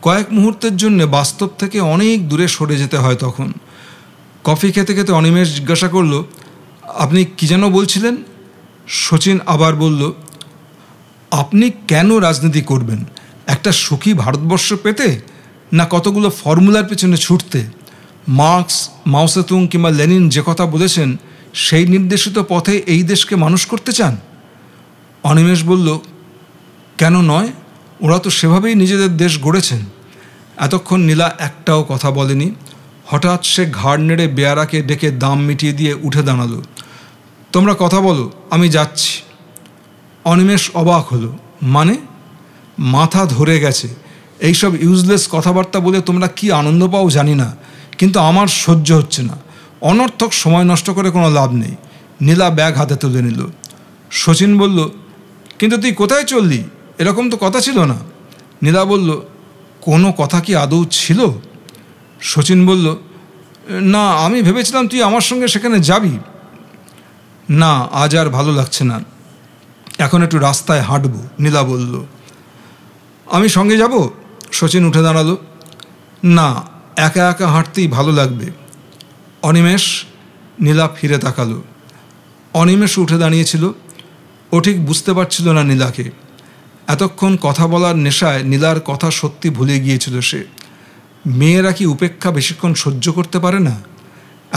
কয়েক মুহূর্তের জন্য বাস্তব থেকে অনেক দূরে সরে যেতে হয় তখন কফি খেতে খেতে অনিমেষ জিজ্ঞাসা করল আপনি কি যেন বলছিলেন শচীন আবার বলল আপনি কেন রাজনীতি করবেন একটা সুখী ভারতবর্ষ পেতে না কতগুলো ফর্মুলার পেছনে ছুটতে মার্কস মাউসেতুং কিংবা লেনিন যে কথা বলেছেন সেই নির্দেশিত পথে এই দেশকে মানুষ করতে চান অনিমেষ বলল কেন নয় ওরা তো সেভাবেই নিজেদের দেশ গড়েছেন এতক্ষণ নীলা একটাও কথা বলেনি হঠাৎ সে ঘাড় নেড়ে বেয়ারাকে ডেকে দাম মিটিয়ে দিয়ে উঠে দাঁড়ালো তোমরা কথা বলো আমি যাচ্ছি অনিমেষ অবাক হলো মানে মাথা ধরে গেছে এইসব ইউজলেস কথাবার্তা বলে তোমরা কি আনন্দ পাও জানি না কিন্তু আমার সহ্য হচ্ছে না অনর্থক সময় নষ্ট করে কোনো লাভ নেই নীলা ব্যাগ হাতে তুলে নিল শচীন বলল কিন্তু তুই কোথায় চললি এরকম তো কথা ছিল না নীলা বলল কোনো কথা কি আদৌ ছিল শচীন বলল না আমি ভেবেছিলাম তুই আমার সঙ্গে সেখানে যাবি না আজ আর ভালো লাগছে না এখন একটু রাস্তায় হাঁটবো নীলা বলল আমি সঙ্গে যাব শচীন উঠে দাঁড়ালো না একা একা হাঁটতেই ভালো লাগবে অনিমেষ নীলা ফিরে তাকালো অনিমেষ উঠে দাঁড়িয়েছিল ও ঠিক বুঝতে পারছিল না নীলাকে এতক্ষণ কথা বলার নেশায় নীলার কথা সত্যি ভুলে গিয়েছিল সে মেয়েরা কি উপেক্ষা বেশিক্ষণ সহ্য করতে পারে না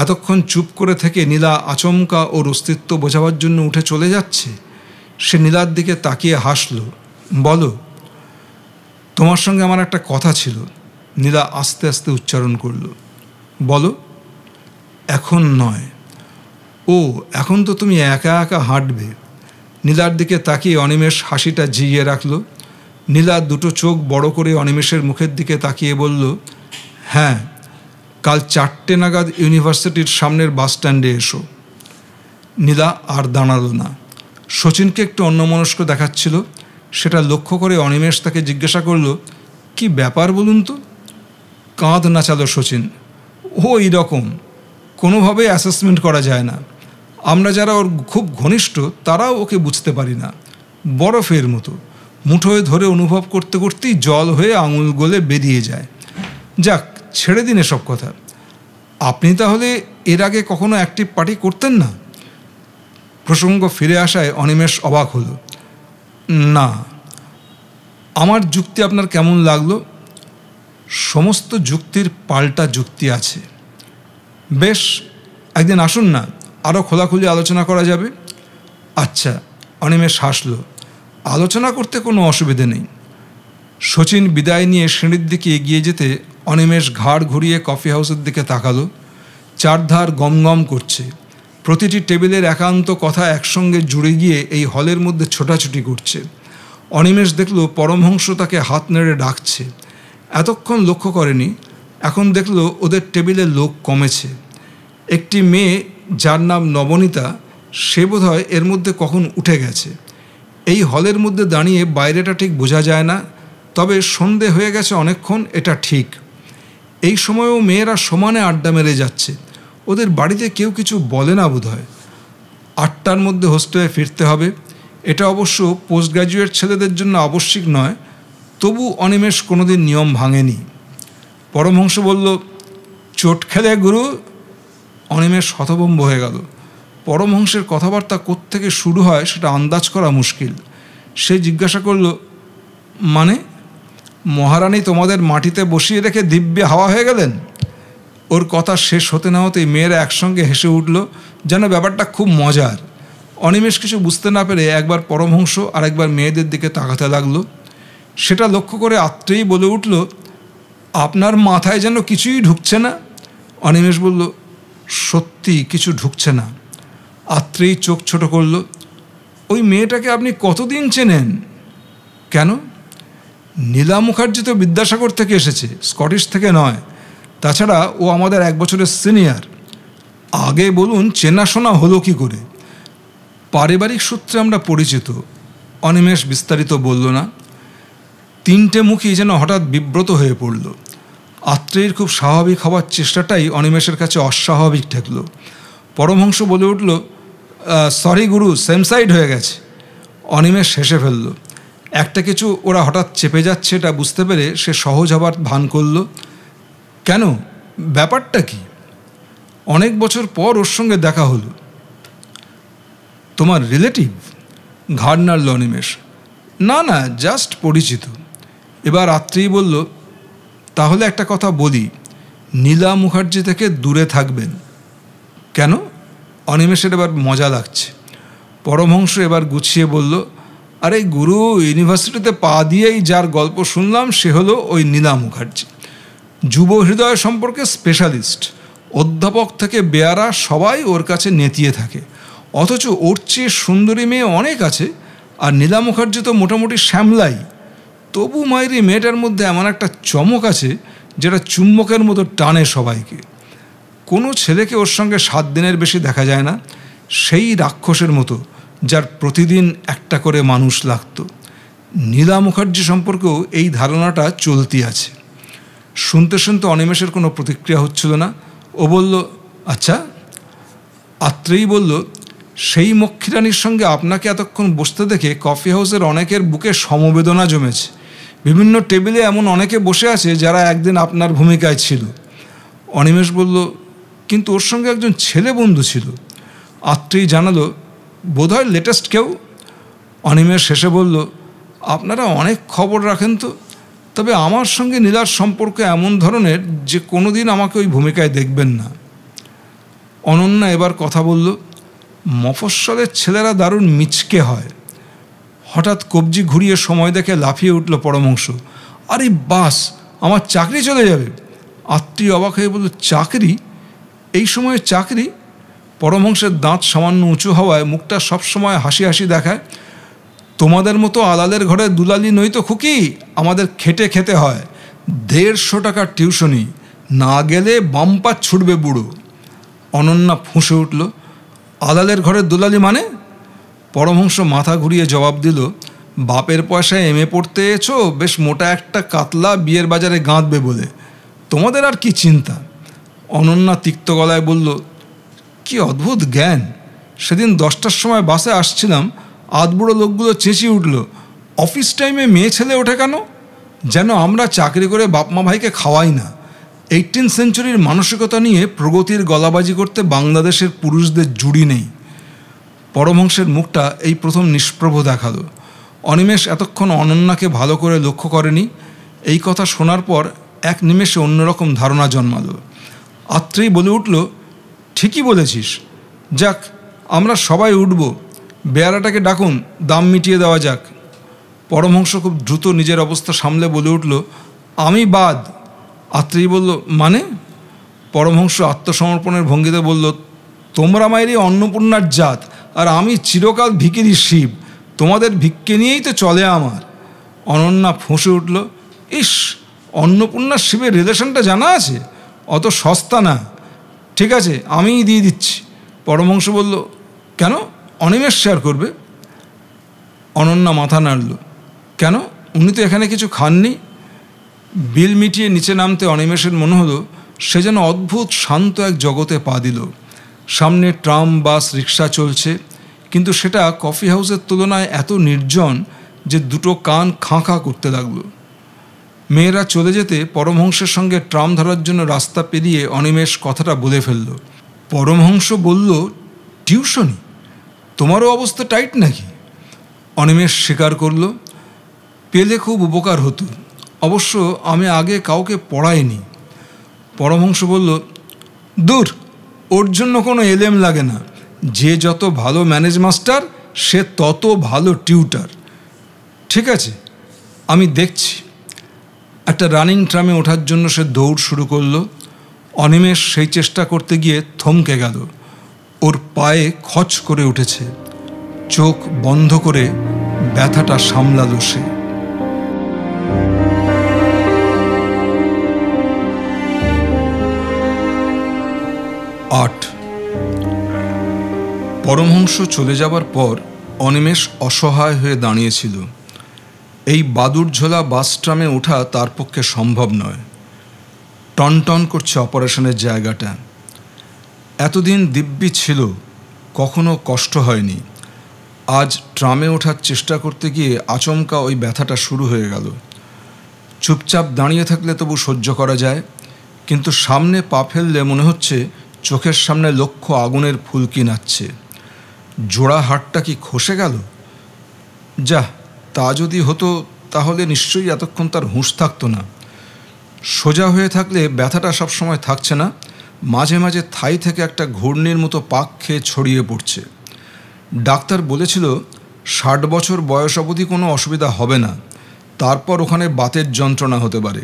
এতক্ষণ চুপ করে থেকে নীলা আচমকা ওর অস্তিত্ব বোঝাবার জন্য উঠে চলে যাচ্ছে সে নীলার দিকে তাকিয়ে হাসল বলো তোমার সঙ্গে আমার একটা কথা ছিল নীলা আস্তে আস্তে উচ্চারণ করল বলো এখন নয় ও এখন তো তুমি একা একা হাঁটবে নীলার দিকে তাকিয়ে অনিমেষ হাসিটা জিগিয়ে রাখল নীলা দুটো চোখ বড় করে অনিমেষের মুখের দিকে তাকিয়ে বলল হ্যাঁ কাল চারটে নাগাদ ইউনিভার্সিটির সামনের বাস স্ট্যান্ডে এসো নীলা আর দাঁড়ালো না শচীনকে একটু অন্যমনস্ক দেখাচ্ছিল সেটা লক্ষ্য করে অনিমেষ তাকে জিজ্ঞাসা করল কি ব্যাপার বলুন তো কাঁধ নাচালো শচীন ও এই রকম কোনোভাবে অ্যাসেসমেন্ট করা যায় না আমরা যারা ওর খুব ঘনিষ্ঠ তারাও ওকে বুঝতে পারি না বরফের মতো মুঠোয় ধরে অনুভব করতে করতেই জল হয়ে আঙুল গলে বেরিয়ে যায় যাক ছেড়ে দিন এসব কথা আপনি তাহলে এর আগে কখনো অ্যাক্টিভ পার্টি করতেন না প্রসঙ্গ ফিরে আসায় অনিমেষ অবাক হলো না আমার যুক্তি আপনার কেমন লাগলো সমস্ত যুক্তির পাল্টা যুক্তি আছে বেশ একদিন আসুন না আরও খোলাখুলি আলোচনা করা যাবে আচ্ছা অনিমেষ হাসলো আলোচনা করতে কোনো অসুবিধে নেই শচীন বিদায় নিয়ে সিঁড়ির দিকে এগিয়ে যেতে অনিমেষ ঘাড় ঘুরিয়ে কফি হাউসের দিকে তাকালো চারধার গমগম করছে প্রতিটি টেবিলের একান্ত কথা একসঙ্গে জুড়ে গিয়ে এই হলের মধ্যে ছোটাছুটি করছে অনিমেষ দেখল পরমহংস তাকে হাত নেড়ে ডাকছে এতক্ষণ লক্ষ্য করেনি এখন দেখল ওদের টেবিলে লোক কমেছে একটি মেয়ে যার নাম নবনীতা সে বোধহয় এর মধ্যে কখন উঠে গেছে এই হলের মধ্যে দাঁড়িয়ে বাইরেটা ঠিক বোঝা যায় না তবে সন্ধে হয়ে গেছে অনেকক্ষণ এটা ঠিক এই সময়েও মেয়েরা সমানে আড্ডা মেরে যাচ্ছে ওদের বাড়িতে কেউ কিছু বলে না বোধ হয় আটটার মধ্যে হোস্টেলে ফিরতে হবে এটা অবশ্য পোস্ট গ্র্যাজুয়েট ছেলেদের জন্য আবশ্যিক নয় তবু অনিমেষ কোনোদিন নিয়ম ভাঙেনি পরমহংস বলল চোট খেলে গুরু অনিমেষ হতভম্ব হয়ে গেল পরমহংসের কথাবার্তা থেকে শুরু হয় সেটা আন্দাজ করা মুশকিল সে জিজ্ঞাসা করল মানে মহারানী তোমাদের মাটিতে বসিয়ে রেখে দিব্যে হাওয়া হয়ে গেলেন ওর কথা শেষ হতে না হতেই মেয়েরা একসঙ্গে হেসে উঠল যেন ব্যাপারটা খুব মজার অনিমেষ কিছু বুঝতে না পেরে একবার পরমহংস আর একবার মেয়েদের দিকে তাকাতে লাগলো সেটা লক্ষ্য করে আত্রেই বলে উঠল আপনার মাথায় যেন কিছুই ঢুকছে না অনিমেষ বলল সত্যি কিছু ঢুকছে না আত্রেই চোখ ছোট করল ওই মেয়েটাকে আপনি কতদিন চেনেন কেন নীলা মুখার্জি তো বিদ্যাসাগর থেকে এসেছে স্কটিশ থেকে নয় তাছাড়া ও আমাদের এক বছরের সিনিয়র আগে বলুন চেনাশোনা হলো কি করে পারিবারিক সূত্রে আমরা পরিচিত অনিমেষ বিস্তারিত বলল না তিনটে মুখী যেন হঠাৎ বিব্রত হয়ে পড়ল আত্রেয়ের খুব স্বাভাবিক হওয়ার চেষ্টাটাই অনিমেষের কাছে অস্বাভাবিক ঠেকল পরমহংস বলে উঠল সরি গুরু সেম সাইড হয়ে গেছে অনিমেষ হেসে ফেলল একটা কিছু ওরা হঠাৎ চেপে যাচ্ছে এটা বুঝতে পেরে সে সহজ হবার ভান করলো কেন ব্যাপারটা কি অনেক বছর পর ওর সঙ্গে দেখা হলো তোমার রিলেটিভ ঘাড়নার লনিমেশ অনিমেষ না না জাস্ট পরিচিত এবার রাত্রেই বলল তাহলে একটা কথা বলি নীলা মুখার্জি থেকে দূরে থাকবেন কেন অনিমেষের এবার মজা লাগছে পরমহংস এবার গুছিয়ে বলল আরে গুরু ইউনিভার্সিটিতে পা দিয়েই যার গল্প শুনলাম সে হলো ওই নীলা মুখার্জি যুব হৃদয় সম্পর্কে স্পেশালিস্ট অধ্যাপক থেকে বেয়ারা সবাই ওর কাছে নেতিয়ে থাকে অথচ ওর চেয়ে সুন্দরী মেয়ে অনেক আছে আর নীলা মুখার্জি তো মোটামুটি শ্যামলাই তবু মায়েরি মেয়েটার মধ্যে এমন একটা চমক আছে যেটা চুম্বকের মতো টানে সবাইকে কোনো ছেলেকে ওর সঙ্গে সাত দিনের বেশি দেখা যায় না সেই রাক্ষসের মতো যার প্রতিদিন একটা করে মানুষ লাগত নীলা মুখার্জি সম্পর্কেও এই ধারণাটা চলতি আছে শুনতে শুনতে অনিমেষের কোনো প্রতিক্রিয়া হচ্ছিল না ও বলল আচ্ছা আত্রেই বলল সেই মক্ষীরানীর সঙ্গে আপনাকে এতক্ষণ বসতে দেখে কফি হাউসের অনেকের বুকে সমবেদনা জমেছে বিভিন্ন টেবিলে এমন অনেকে বসে আছে যারা একদিন আপনার ভূমিকায় ছিল অনিমেষ বলল কিন্তু ওর সঙ্গে একজন ছেলে বন্ধু ছিল আত্রেই জানালো বোধহয় লেটেস্ট কেউ অনিমেষ শেষে বলল আপনারা অনেক খবর রাখেন তো তবে আমার সঙ্গে নীলার সম্পর্ক এমন ধরনের যে কোনো দিন আমাকে ওই ভূমিকায় দেখবেন না অনন্যা এবার কথা বলল মফস্বলের ছেলেরা দারুণ মিচকে হয় হঠাৎ কবজি ঘুরিয়ে সময় দেখে লাফিয়ে উঠল পরমংশ আরে বাস আমার চাকরি চলে যাবে আত্মীয় অবাক হয়ে বলল চাকরি এই সময়ে চাকরি পরমংসের দাঁত সামান্য উঁচু হওয়ায় মুখটা সবসময় হাসি হাসি দেখায় তোমাদের মতো আলালের ঘরে দুলালি নই তো খুকি আমাদের খেটে খেতে হয় দেড়শো টাকার টিউশনি না গেলে বাম্পা ছুটবে বুড়ো অনন্যা ফুঁসে উঠল আলালের ঘরে দুলালি মানে পরমহংস মাথা ঘুরিয়ে জবাব দিল বাপের পয়সায় এমে পড়তে এছো বেশ মোটা একটা কাতলা বিয়ের বাজারে গাঁদবে বলে তোমাদের আর কি চিন্তা অনন্যা তিক্ত গলায় বলল কি অদ্ভুত জ্ঞান সেদিন দশটার সময় বাসে আসছিলাম আধবুড়ো লোকগুলো চেঁচিয়ে উঠল অফিস টাইমে মেয়ে ছেলে ওঠে কেন যেন আমরা চাকরি করে বাপমা ভাইকে খাওয়াই না এইটিন সেঞ্চুরির মানসিকতা নিয়ে প্রগতির গলাবাজি করতে বাংলাদেশের পুরুষদের জুড়ি নেই পরমহংসের মুখটা এই প্রথম নিষ্প্রভ দেখালো অনিমেষ এতক্ষণ অনন্যাকে ভালো করে লক্ষ্য করেনি এই কথা শোনার পর এক নিমেষে অন্যরকম ধারণা জন্মালো আত্রেই বলে উঠল ঠিকই বলেছিস যাক আমরা সবাই উঠব বেয়ারাটাকে ডাকুন দাম মিটিয়ে দেওয়া যাক পরমহংস খুব দ্রুত নিজের অবস্থা সামলে বলে উঠল আমি বাদ আত্রেয়ী বলল মানে পরমহংস আত্মসমর্পণের ভঙ্গিতে বলল তোমরা মায়ের এই অন্নপূর্ণার জাত আর আমি চিরকাল ভিকিরি শিব তোমাদের ভিক্ষে নিয়েই তো চলে আমার অনন্যা ফোঁসে উঠল ইস অন্নপূর্ণার শিবের রিলেশনটা জানা আছে অত সস্তা না ঠিক আছে আমিই দিয়ে দিচ্ছি পরমহংস বলল কেন অনিমেষ শেয়ার করবে অনন্যা মাথা নাড়ল কেন উনি তো এখানে কিছু খাননি বিল মিটিয়ে নিচে নামতে অনিমেষের মনে হলো সে যেন অদ্ভুত শান্ত এক জগতে পা দিল সামনে ট্রাম বাস রিক্সা চলছে কিন্তু সেটা কফি হাউসের তুলনায় এত নির্জন যে দুটো কান খাঁ খাঁ করতে লাগলো মেয়েরা চলে যেতে পরমহংসের সঙ্গে ট্রাম ধরার জন্য রাস্তা পেরিয়ে অনিমেষ কথাটা বলে ফেলল পরমহংস বলল টিউশনি তোমারও অবস্থা টাইট নাকি অনিমেষ স্বীকার করল পেলে খুব উপকার হতো অবশ্য আমি আগে কাউকে পড়াইনি পরমহংস বলল দূর ওর জন্য কোনো এলেম লাগে না যে যত ভালো ম্যানেজ মাস্টার সে তত ভালো টিউটার ঠিক আছে আমি দেখছি একটা রানিং ট্রামে ওঠার জন্য সে দৌড় শুরু করলো অনিমেষ সেই চেষ্টা করতে গিয়ে থমকে গেল ওর পায়ে খচ করে উঠেছে চোখ বন্ধ করে ব্যথাটা সামলাল সে আট পরমহংস চলে যাবার পর অনিমেষ অসহায় হয়ে দাঁড়িয়েছিল এই বাদুরঝোলা বাস ট্রামে ওঠা তার পক্ষে সম্ভব নয় টনটন করছে অপারেশনের জায়গাটা এতদিন দিব্যি ছিল কখনো কষ্ট হয়নি আজ ট্রামে ওঠার চেষ্টা করতে গিয়ে আচমকা ওই ব্যথাটা শুরু হয়ে গেল চুপচাপ দাঁড়িয়ে থাকলে তবু সহ্য করা যায় কিন্তু সামনে পা ফেললে মনে হচ্ছে চোখের সামনে লক্ষ্য আগুনের ফুলকি নাচছে জোড়া হাটটা কি খসে গেল যা তা যদি হতো তাহলে নিশ্চয়ই এতক্ষণ তার হুঁশ থাকতো না সোজা হয়ে থাকলে ব্যথাটা সবসময় থাকছে না মাঝে মাঝে থাই থেকে একটা ঘূর্ণির মতো পাক খেয়ে ছড়িয়ে পড়ছে ডাক্তার বলেছিল ষাট বছর বয়স অবধি কোনো অসুবিধা হবে না তারপর ওখানে বাতের যন্ত্রণা হতে পারে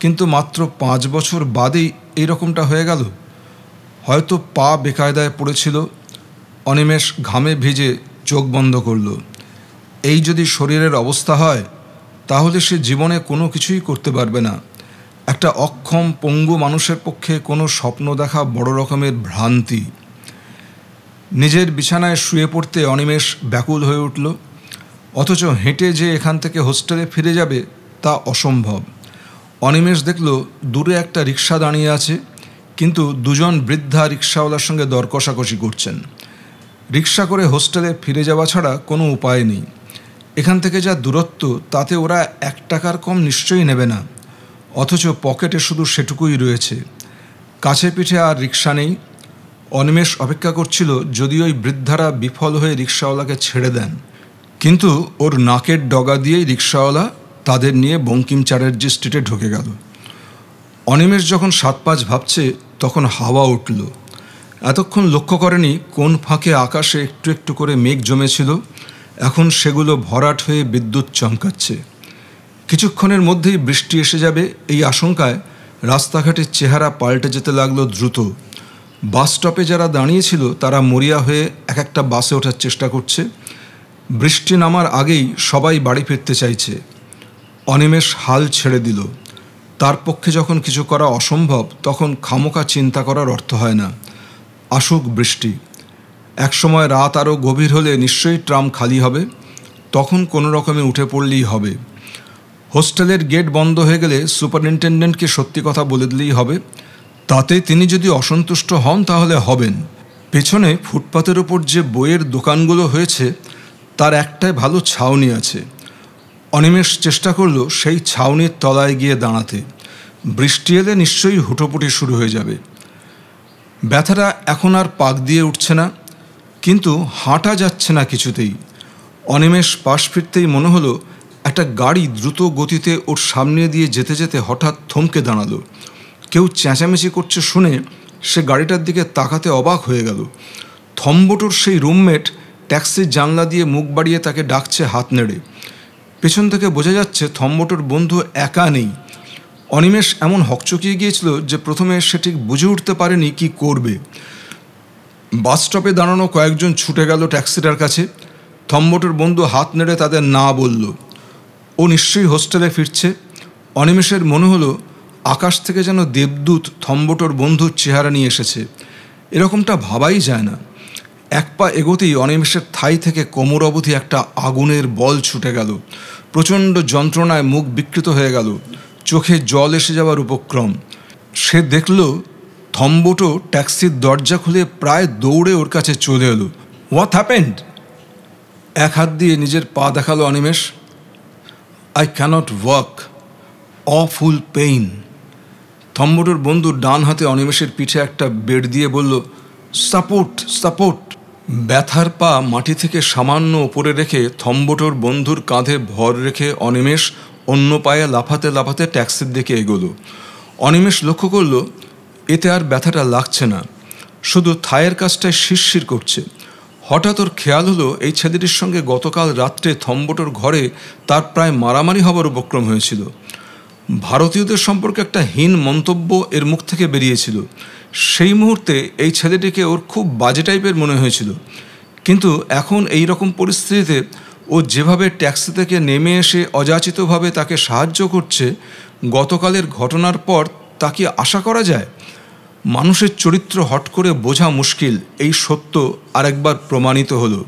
কিন্তু মাত্র পাঁচ বছর বাদেই এইরকমটা হয়ে গেল হয়তো পা বেকায়দায় পড়েছিল অনিমেষ ঘামে ভিজে চোখ বন্ধ করল এই যদি শরীরের অবস্থা হয় তাহলে সে জীবনে কোনো কিছুই করতে পারবে না একটা অক্ষম পঙ্গু মানুষের পক্ষে কোনো স্বপ্ন দেখা বড় রকমের ভ্রান্তি নিজের বিছানায় শুয়ে পড়তে অনিমেষ ব্যাকুল হয়ে উঠল অথচ হেঁটে যে এখান থেকে হোস্টেলে ফিরে যাবে তা অসম্ভব অনিমেষ দেখল দূরে একটা রিক্সা দাঁড়িয়ে আছে কিন্তু দুজন বৃদ্ধা রিক্সাওয়ালার সঙ্গে দর কষাকষি করছেন রিক্সা করে হোস্টেলে ফিরে যাওয়া ছাড়া কোনো উপায় নেই এখান থেকে যা দূরত্ব তাতে ওরা এক টাকার কম নিশ্চয়ই নেবে না অথচ পকেটে শুধু সেটুকুই রয়েছে কাছে পিঠে আর রিক্সা নেই অনিমেষ অপেক্ষা করছিল যদি ওই বৃদ্ধারা বিফল হয়ে রিক্সাওয়ালাকে ছেড়ে দেন কিন্তু ওর নাকের ডগা দিয়েই রিক্সাওয়ালা তাদের নিয়ে বঙ্কিম চ্যাটার্জি স্ট্রিটে ঢুকে গেল অনিমেষ যখন সাত পাঁচ ভাবছে তখন হাওয়া উঠল এতক্ষণ লক্ষ্য করেনি কোন ফাঁকে আকাশে একটু একটু করে মেঘ জমেছিল এখন সেগুলো ভরাট হয়ে বিদ্যুৎ চমকাচ্ছে কিছুক্ষণের মধ্যেই বৃষ্টি এসে যাবে এই আশঙ্কায় রাস্তাঘাটের চেহারা পাল্টে যেতে লাগলো দ্রুত বাস স্টপে যারা দাঁড়িয়েছিল তারা মরিয়া হয়ে এক একটা বাসে ওঠার চেষ্টা করছে বৃষ্টি নামার আগেই সবাই বাড়ি ফিরতে চাইছে অনিমেষ হাল ছেড়ে দিল তার পক্ষে যখন কিছু করা অসম্ভব তখন খামোকা চিন্তা করার অর্থ হয় না আসুক বৃষ্টি একসময় রাত আরও গভীর হলে নিশ্চয়ই ট্রাম খালি হবে তখন কোনো রকমে উঠে পড়লেই হবে হোস্টেলের গেট বন্ধ হয়ে গেলে সুপারিনটেন্ডেন্টকে সত্যি কথা বলে দিলেই হবে তাতে তিনি যদি অসন্তুষ্ট হন তাহলে হবেন পেছনে ফুটপাতের ওপর যে বইয়ের দোকানগুলো হয়েছে তার একটাই ভালো ছাউনি আছে অনিমেষ চেষ্টা করল সেই ছাউনির তলায় গিয়ে দাঁড়াতে বৃষ্টি এলে নিশ্চয়ই হুটোপুটি শুরু হয়ে যাবে ব্যথাটা এখন আর পাক দিয়ে উঠছে না কিন্তু হাঁটা যাচ্ছে না কিছুতেই অনিমেষ পাশ ফিরতেই মনে হলো একটা গাড়ি দ্রুত গতিতে ওর সামনে দিয়ে যেতে যেতে হঠাৎ থমকে দাঁড়ালো কেউ চেঁচামেচি করছে শুনে সে গাড়িটার দিকে তাকাতে অবাক হয়ে গেল থম্বটোর সেই রুমমেট ট্যাক্সির জানলা দিয়ে মুখ বাড়িয়ে তাকে ডাকছে হাত নেড়ে পেছন থেকে বোঝা যাচ্ছে থম্বটোর বন্ধু একা নেই অনিমেষ এমন হকচকিয়ে গিয়েছিল যে প্রথমে সে ঠিক বুঝে উঠতে পারেনি কি করবে বাস স্টপে দাঁড়ানো কয়েকজন ছুটে গেল ট্যাক্সিটার কাছে থম্বটোর বন্ধু হাত নেড়ে তাদের না বলল ও নিশ্চয়ই হোস্টেলে ফিরছে অনিমেষের মনে হলো আকাশ থেকে যেন দেবদূত থম্বটোর বন্ধুর চেহারা নিয়ে এসেছে এরকমটা ভাবাই যায় না এক পা এগোতেই অনিমেষের থাই থেকে কোমর অবধি একটা আগুনের বল ছুটে গেল প্রচণ্ড যন্ত্রণায় মুখ বিকৃত হয়ে গেল চোখে জল এসে যাওয়ার উপক্রম সে দেখল থম্বটো ট্যাক্সির দরজা খুলে প্রায় দৌড়ে ওর কাছে চলে এলো হোয়াট হ্যাপেন্ড এক হাত দিয়ে নিজের পা দেখালো Animesh I can't work awful pain থম্বটোর বন্ধুর ডান হাতে অনিমেষের পিঠে একটা বেড দিয়ে বলল সাপোর্ট সাপোর্ট ব্যথার পা মাটি থেকে সামান্য ওপরে রেখে থম্বটোর বন্ধুর কাঁধে ভর রেখে অনিমেষ অন্য পায়ে লাফাতে লাফাতে ট্যাক্সির দিকে এগোলো অনিমেষ লক্ষ্য করল এতে আর ব্যথাটা লাগছে না শুধু থায়ের কাজটায় শিরশির করছে হঠাৎ ওর খেয়াল হলো এই ছেলেটির সঙ্গে গতকাল রাত্রে থম্বটোর ঘরে তার প্রায় মারামারি হবার উপক্রম হয়েছিল ভারতীয়দের সম্পর্কে একটা হীন মন্তব্য এর মুখ থেকে বেরিয়েছিল সেই মুহূর্তে এই ছেলেটিকে ওর খুব বাজে টাইপের মনে হয়েছিল কিন্তু এখন এই রকম পরিস্থিতিতে ও যেভাবে ট্যাক্সি থেকে নেমে এসে অযাচিতভাবে তাকে সাহায্য করছে গতকালের ঘটনার পর তা কি আশা করা যায় মানুষের চরিত্র হট করে বোঝা মুশকিল এই সত্য আরেকবার প্রমাণিত হলো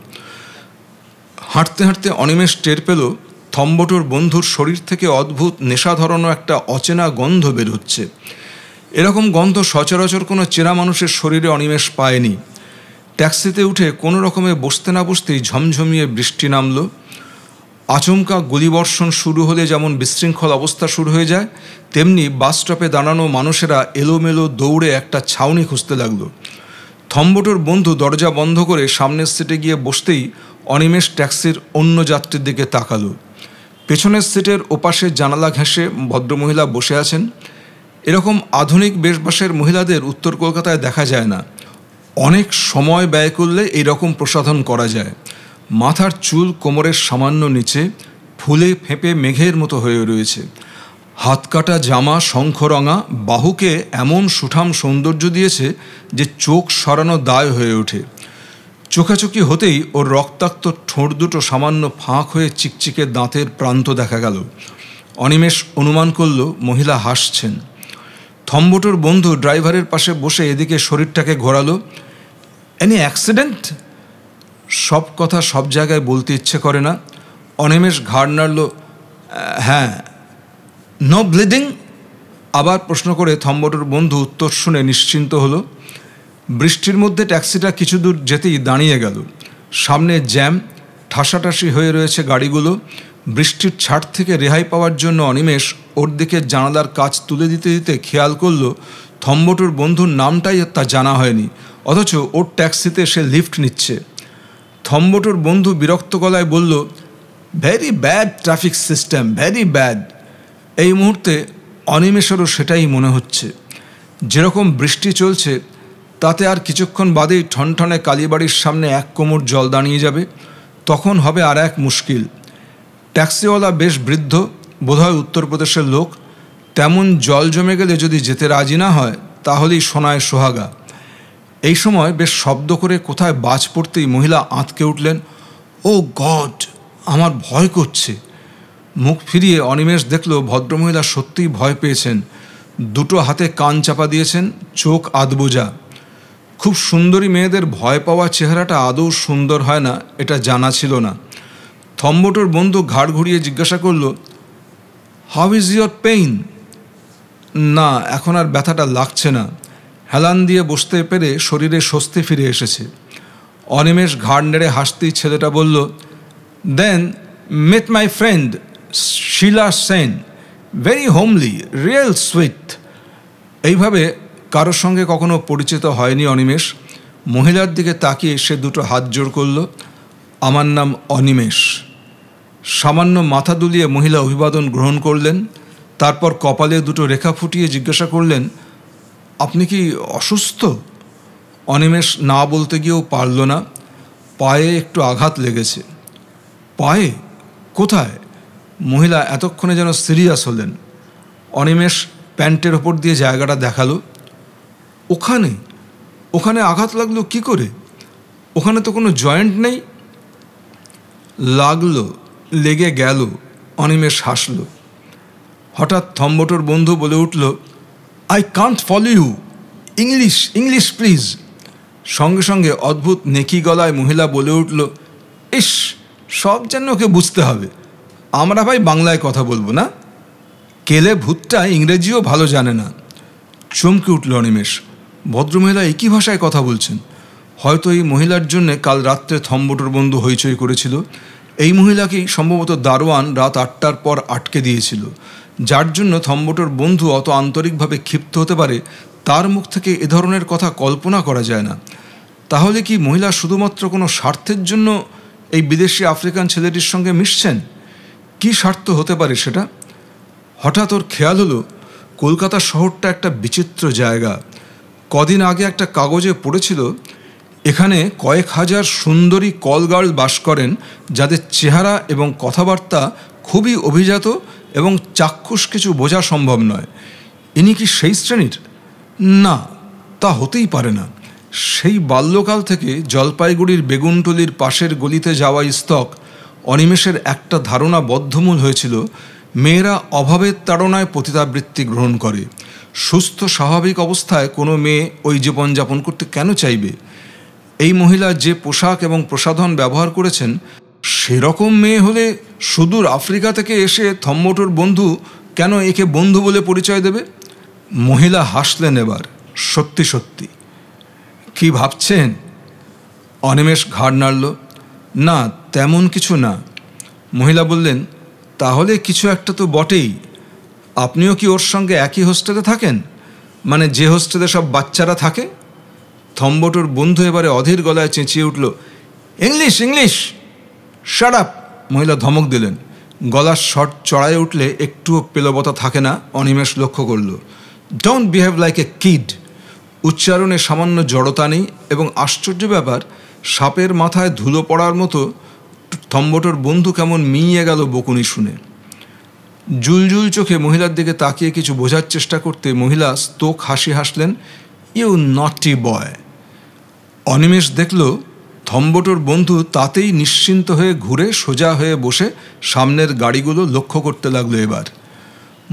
হাঁটতে হাঁটতে অনিমেষ টের পেল থম্বটোর বন্ধুর শরীর থেকে অদ্ভুত নেশা ধরানো একটা অচেনা গন্ধ বেরোচ্ছে এরকম গন্ধ সচরাচর কোনো চেনা মানুষের শরীরে অনিমেষ পায়নি ট্যাক্সিতে উঠে কোনো রকমে বসতে না বসতেই ঝমঝমিয়ে বৃষ্টি নামলো আচমকা গুলিবর্ষণ শুরু হলে যেমন বিশৃঙ্খল অবস্থা শুরু হয়ে যায় তেমনি বাস স্টপে দাঁড়ানো মানুষেরা এলোমেলো দৌড়ে একটা ছাউনি খুঁজতে লাগল থম্বটোর বন্ধু দরজা বন্ধ করে সামনের সিটে গিয়ে বসতেই অনিমেষ ট্যাক্সির অন্য যাত্রীর দিকে তাকালো পেছনের সিটের ওপাশে জানালা ঘেঁষে ভদ্রমহিলা বসে আছেন এরকম আধুনিক বেশবাসের মহিলাদের উত্তর কলকাতায় দেখা যায় না অনেক সময় ব্যয় করলে এইরকম প্রসাধন করা যায় মাথার চুল কোমরের সামান্য নিচে ফুলে ফেঁপে মেঘের মতো হয়ে রয়েছে হাতকাটা জামা শঙ্খরঙা বাহুকে এমন সুঠাম সৌন্দর্য দিয়েছে যে চোখ সরানো দায় হয়ে ওঠে চোখাচোখি হতেই ওর রক্তাক্ত ঠোঁট দুটো সামান্য ফাঁক হয়ে চিকচিকে দাঁতের প্রান্ত দেখা গেল অনিমেষ অনুমান করল মহিলা হাসছেন থম্বটোর বন্ধু ড্রাইভারের পাশে বসে এদিকে শরীরটাকে ঘোরালো এনি অ্যাক্সিডেন্ট সব কথা সব জায়গায় বলতে ইচ্ছে করে না অনিমেষ ঘাড় নাড়ল হ্যাঁ নো ব্লিডিং আবার প্রশ্ন করে থম্বটোর বন্ধু উত্তর শুনে নিশ্চিন্ত হলো বৃষ্টির মধ্যে ট্যাক্সিটা কিছু দূর যেতেই দাঁড়িয়ে গেল সামনে জ্যাম ঠাসাঠাসি হয়ে রয়েছে গাড়িগুলো বৃষ্টির ছাট থেকে রেহাই পাওয়ার জন্য অনিমেষ ওর দিকে জানালার কাজ তুলে দিতে দিতে খেয়াল করল থম্বটুর বন্ধুর নামটাই তা জানা হয়নি অথচ ওর ট্যাক্সিতে সে লিফট নিচ্ছে থম্বটোর বন্ধু বিরক্ত গলায় বলল very bad traffic system very bad এই মুহূর্তে অনিমেষেরও সেটাই মনে হচ্ছে যেরকম বৃষ্টি চলছে তাতে আর কিছুক্ষণ বাদেই ঠনঠনে কালীবাড়ির সামনে এক কোমর জল দাঁড়িয়ে যাবে তখন হবে আর এক মুশকিল ট্যাক্সিওয়ালা বেশ বৃদ্ধ বোধহয় উত্তরপ্রদেশের লোক তেমন জল জমে গেলে যদি যেতে রাজি না হয় তাহলেই সোনায় সোহাগা এই সময় বেশ শব্দ করে কোথায় বাজ পড়তেই মহিলা আঁতকে উঠলেন ও গড আমার ভয় করছে মুখ ফিরিয়ে অনিমেষ দেখল ভদ্রমহিলা সত্যিই ভয় পেয়েছেন দুটো হাতে কান চাপা দিয়েছেন চোখ আদবোজা খুব সুন্দরী মেয়েদের ভয় পাওয়া চেহারাটা আদৌ সুন্দর হয় না এটা জানা ছিল না থম্বটোর বন্ধু ঘাড় ঘুরিয়ে জিজ্ঞাসা করল হাউ ইজ ইয়র পেইন না এখন আর ব্যথাটা লাগছে না হেলান দিয়ে বসতে পেরে শরীরে স্বস্তি ফিরে এসেছে অনিমেষ ঘাড় নেড়ে হাসতেই ছেলেটা বলল then met my friend Sheela Sen very homely real sweet এইভাবে কারোর সঙ্গে কখনো পরিচিত হয়নি অনিমেষ মহিলার দিকে তাকিয়ে সে দুটো হাত জোর করল আমার নাম অনিমেষ সামান্য মাথা দুলিয়ে মহিলা অভিবাদন গ্রহণ করলেন তারপর কপালে দুটো রেখা ফুটিয়ে জিজ্ঞাসা করলেন আপনি কি অসুস্থ অনিমেষ না বলতে গিয়েও পারল না পায়ে একটু আঘাত লেগেছে পায়ে কোথায় মহিলা এতক্ষণে যেন সিরিয়াস হলেন অনিমেষ প্যান্টের ওপর দিয়ে জায়গাটা দেখালো ওখানে ওখানে আঘাত লাগলো কি করে ওখানে তো কোনো জয়েন্ট নেই লাগলো লেগে গেল অনিমেষ হাসল হঠাৎ থম্বটোর বন্ধু বলে উঠল I can't follow you English English please সঙ্গে সঙ্গে অদ্ভুত নেকি গলায় মহিলা বলে উঠল ইস সব যেন ওকে বুঝতে হবে আমরা ভাই বাংলায় কথা বলবো না কেলে ভূতটা ইংরেজিও ভালো জানে না চমকে উঠল অনিমেষ ভদ্রমহিলা একই ভাষায় কথা বলছেন হয়তো এই মহিলার জন্যে কাল রাত্রে থম্বটর বন্ধু হইচই করেছিল এই মহিলাকেই সম্ভবত দারোয়ান রাত আটটার পর আটকে দিয়েছিল যার জন্য থম্বটোর বন্ধু অত আন্তরিকভাবে ক্ষিপ্ত হতে পারে তার মুখ থেকে এ ধরনের কথা কল্পনা করা যায় না তাহলে কি মহিলা শুধুমাত্র কোনো স্বার্থের জন্য এই বিদেশি আফ্রিকান ছেলেটির সঙ্গে মিশছেন কি স্বার্থ হতে পারে সেটা হঠাৎ ওর খেয়াল হলো কলকাতা শহরটা একটা বিচিত্র জায়গা কদিন আগে একটা কাগজে পড়েছিল এখানে কয়েক হাজার সুন্দরী কলগার্ল বাস করেন যাদের চেহারা এবং কথাবার্তা খুবই অভিজাত এবং চাক্ষুষ কিছু বোঝা সম্ভব নয় ইনি কি সেই শ্রেণীর না তা হতেই পারে না সেই বাল্যকাল থেকে জলপাইগুড়ির বেগুনটলির পাশের গলিতে যাওয়া স্তক অনিমেষের একটা ধারণা বদ্ধমূল হয়েছিল মেয়েরা অভাবের তাড়নায় পতিতাবৃত্তি গ্রহণ করে সুস্থ স্বাভাবিক অবস্থায় কোনো মেয়ে ওই জীবনযাপন করতে কেন চাইবে এই মহিলা যে পোশাক এবং প্রসাধন ব্যবহার করেছেন সেরকম মেয়ে হলে সুদূর আফ্রিকা থেকে এসে থম্মটোর বন্ধু কেন একে বন্ধু বলে পরিচয় দেবে মহিলা হাসলেন এবার সত্যি সত্যি কি ভাবছেন অনিমেষ ঘাড় নাড়ল না তেমন কিছু না মহিলা বললেন তাহলে কিছু একটা তো বটেই আপনিও কি ওর সঙ্গে একই হোস্টেলে থাকেন মানে যে হোস্টেলে সব বাচ্চারা থাকে থম্বটোর বন্ধু এবারে অধীর গলায় চেঁচিয়ে উঠল ইংলিশ ইংলিশ সারাপ মহিলা ধমক দিলেন গলার শট চড়ায় উঠলে একটুও পেলবতা থাকে না অনিমেষ লক্ষ্য করল don't behave like a kid উচ্চারণে সামান্য জড়তা নেই এবং আশ্চর্য ব্যাপার সাপের মাথায় ধুলো পড়ার মতো থম্বটোর বন্ধু কেমন মিইয়ে গেল বকুনি শুনে জুলজুল চোখে মহিলার দিকে তাকিয়ে কিছু বোঝার চেষ্টা করতে মহিলা স্তোক হাসি হাসলেন ইউ নটি বয় অনিমেষ দেখল থম্বটোর বন্ধু তাতেই নিশ্চিন্ত হয়ে ঘুরে সোজা হয়ে বসে সামনের গাড়িগুলো লক্ষ্য করতে লাগলো এবার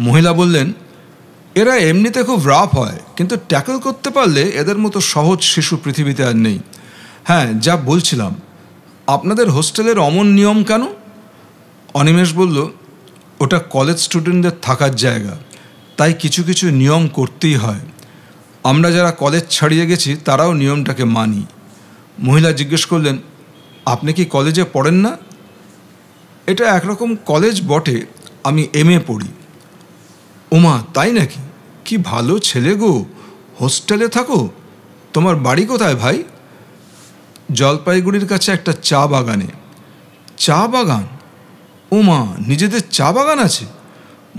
মহিলা বললেন এরা এমনিতে খুব রাফ হয় কিন্তু ট্যাকল করতে পারলে এদের মতো সহজ শিশু পৃথিবীতে আর নেই হ্যাঁ যা বলছিলাম আপনাদের হোস্টেলের অমন নিয়ম কেন অনিমেষ বলল ওটা কলেজ স্টুডেন্টদের থাকার জায়গা তাই কিছু কিছু নিয়ম করতেই হয় আমরা যারা কলেজ ছাড়িয়ে গেছি তারাও নিয়মটাকে মানি মহিলা জিজ্ঞেস করলেন আপনি কি কলেজে পড়েন না এটা একরকম কলেজ বটে আমি এম এ পড়ি ওমা তাই নাকি কি ভালো ছেলে গো হোস্টেলে থাকো তোমার বাড়ি কোথায় ভাই জলপাইগুড়ির কাছে একটা চা বাগানে চা বাগান ওমা নিজেদের চা বাগান আছে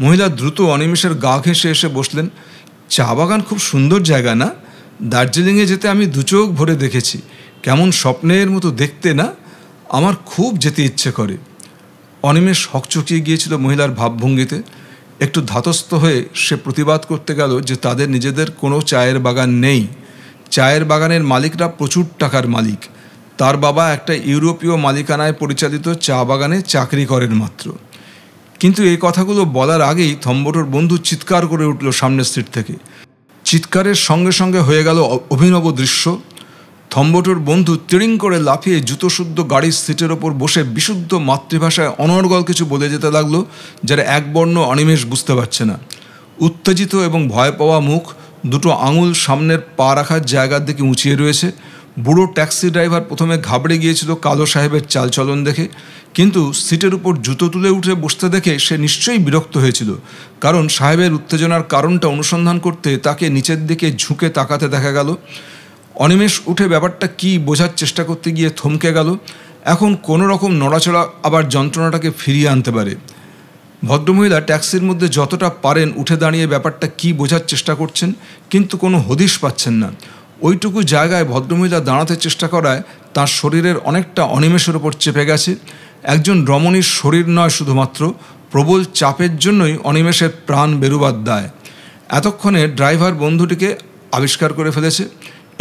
মহিলা দ্রুত অনিমেষের গা ঘেঁষে এসে বসলেন চা বাগান খুব সুন্দর জায়গা না দার্জিলিংয়ে যেতে আমি দু চোখ ভরে দেখেছি কেমন স্বপ্নের মতো দেখতে না আমার খুব যেতে ইচ্ছে করে অনিমেষ হকচকিয়ে গিয়েছিল মহিলার ভাবভঙ্গিতে একটু ধাতস্থ হয়ে সে প্রতিবাদ করতে গেল যে তাদের নিজেদের কোনো চায়ের বাগান নেই চায়ের বাগানের মালিকরা প্রচুর টাকার মালিক তার বাবা একটা ইউরোপীয় মালিকানায় পরিচালিত চা বাগানে চাকরি করেন মাত্র কিন্তু এই কথাগুলো বলার আগেই থম্বটোর বন্ধু চিৎকার করে উঠল সামনের সিট থেকে চিৎকারের সঙ্গে সঙ্গে হয়ে গেল অভিনব দৃশ্য থম্বটোর বন্ধু তিরিং করে লাফিয়ে জুতোশুদ্ধ গাড়ির সিটের ওপর বসে বিশুদ্ধ মাতৃভাষায় অনর্গল কিছু বলে যেতে লাগলো যারা একবর্ণ অনিমেষ বুঝতে পারছে না উত্তেজিত এবং ভয় পাওয়া মুখ দুটো আঙুল সামনের পা রাখার জায়গার দিকে উঁচিয়ে রয়েছে বুড়ো ট্যাক্সি ড্রাইভার প্রথমে ঘাবড়ে গিয়েছিল কালো সাহেবের চালচলন দেখে কিন্তু সিটের উপর জুতো তুলে উঠে বসতে দেখে সে নিশ্চয়ই বিরক্ত হয়েছিল কারণ সাহেবের উত্তেজনার কারণটা অনুসন্ধান করতে তাকে নিচের দিকে ঝুঁকে তাকাতে দেখা গেল অনিমেষ উঠে ব্যাপারটা কি বোঝার চেষ্টা করতে গিয়ে থমকে গেল এখন কোনো রকম নড়াচড়া আবার যন্ত্রণাটাকে ফিরিয়ে আনতে পারে ভদ্রমহিলা ট্যাক্সির মধ্যে যতটা পারেন উঠে দাঁড়িয়ে ব্যাপারটা কি বোঝার চেষ্টা করছেন কিন্তু কোনো হদিশ পাচ্ছেন না ওইটুকু জায়গায় ভদ্রমহিলা দাঁড়াতে চেষ্টা করায় তার শরীরের অনেকটা অনিমেষের ওপর চেপে গেছে একজন রমণীর শরীর নয় শুধুমাত্র প্রবল চাপের জন্যই অনিমেষের প্রাণ বেরুবাদ দেয় এতক্ষণে ড্রাইভার বন্ধুটিকে আবিষ্কার করে ফেলেছে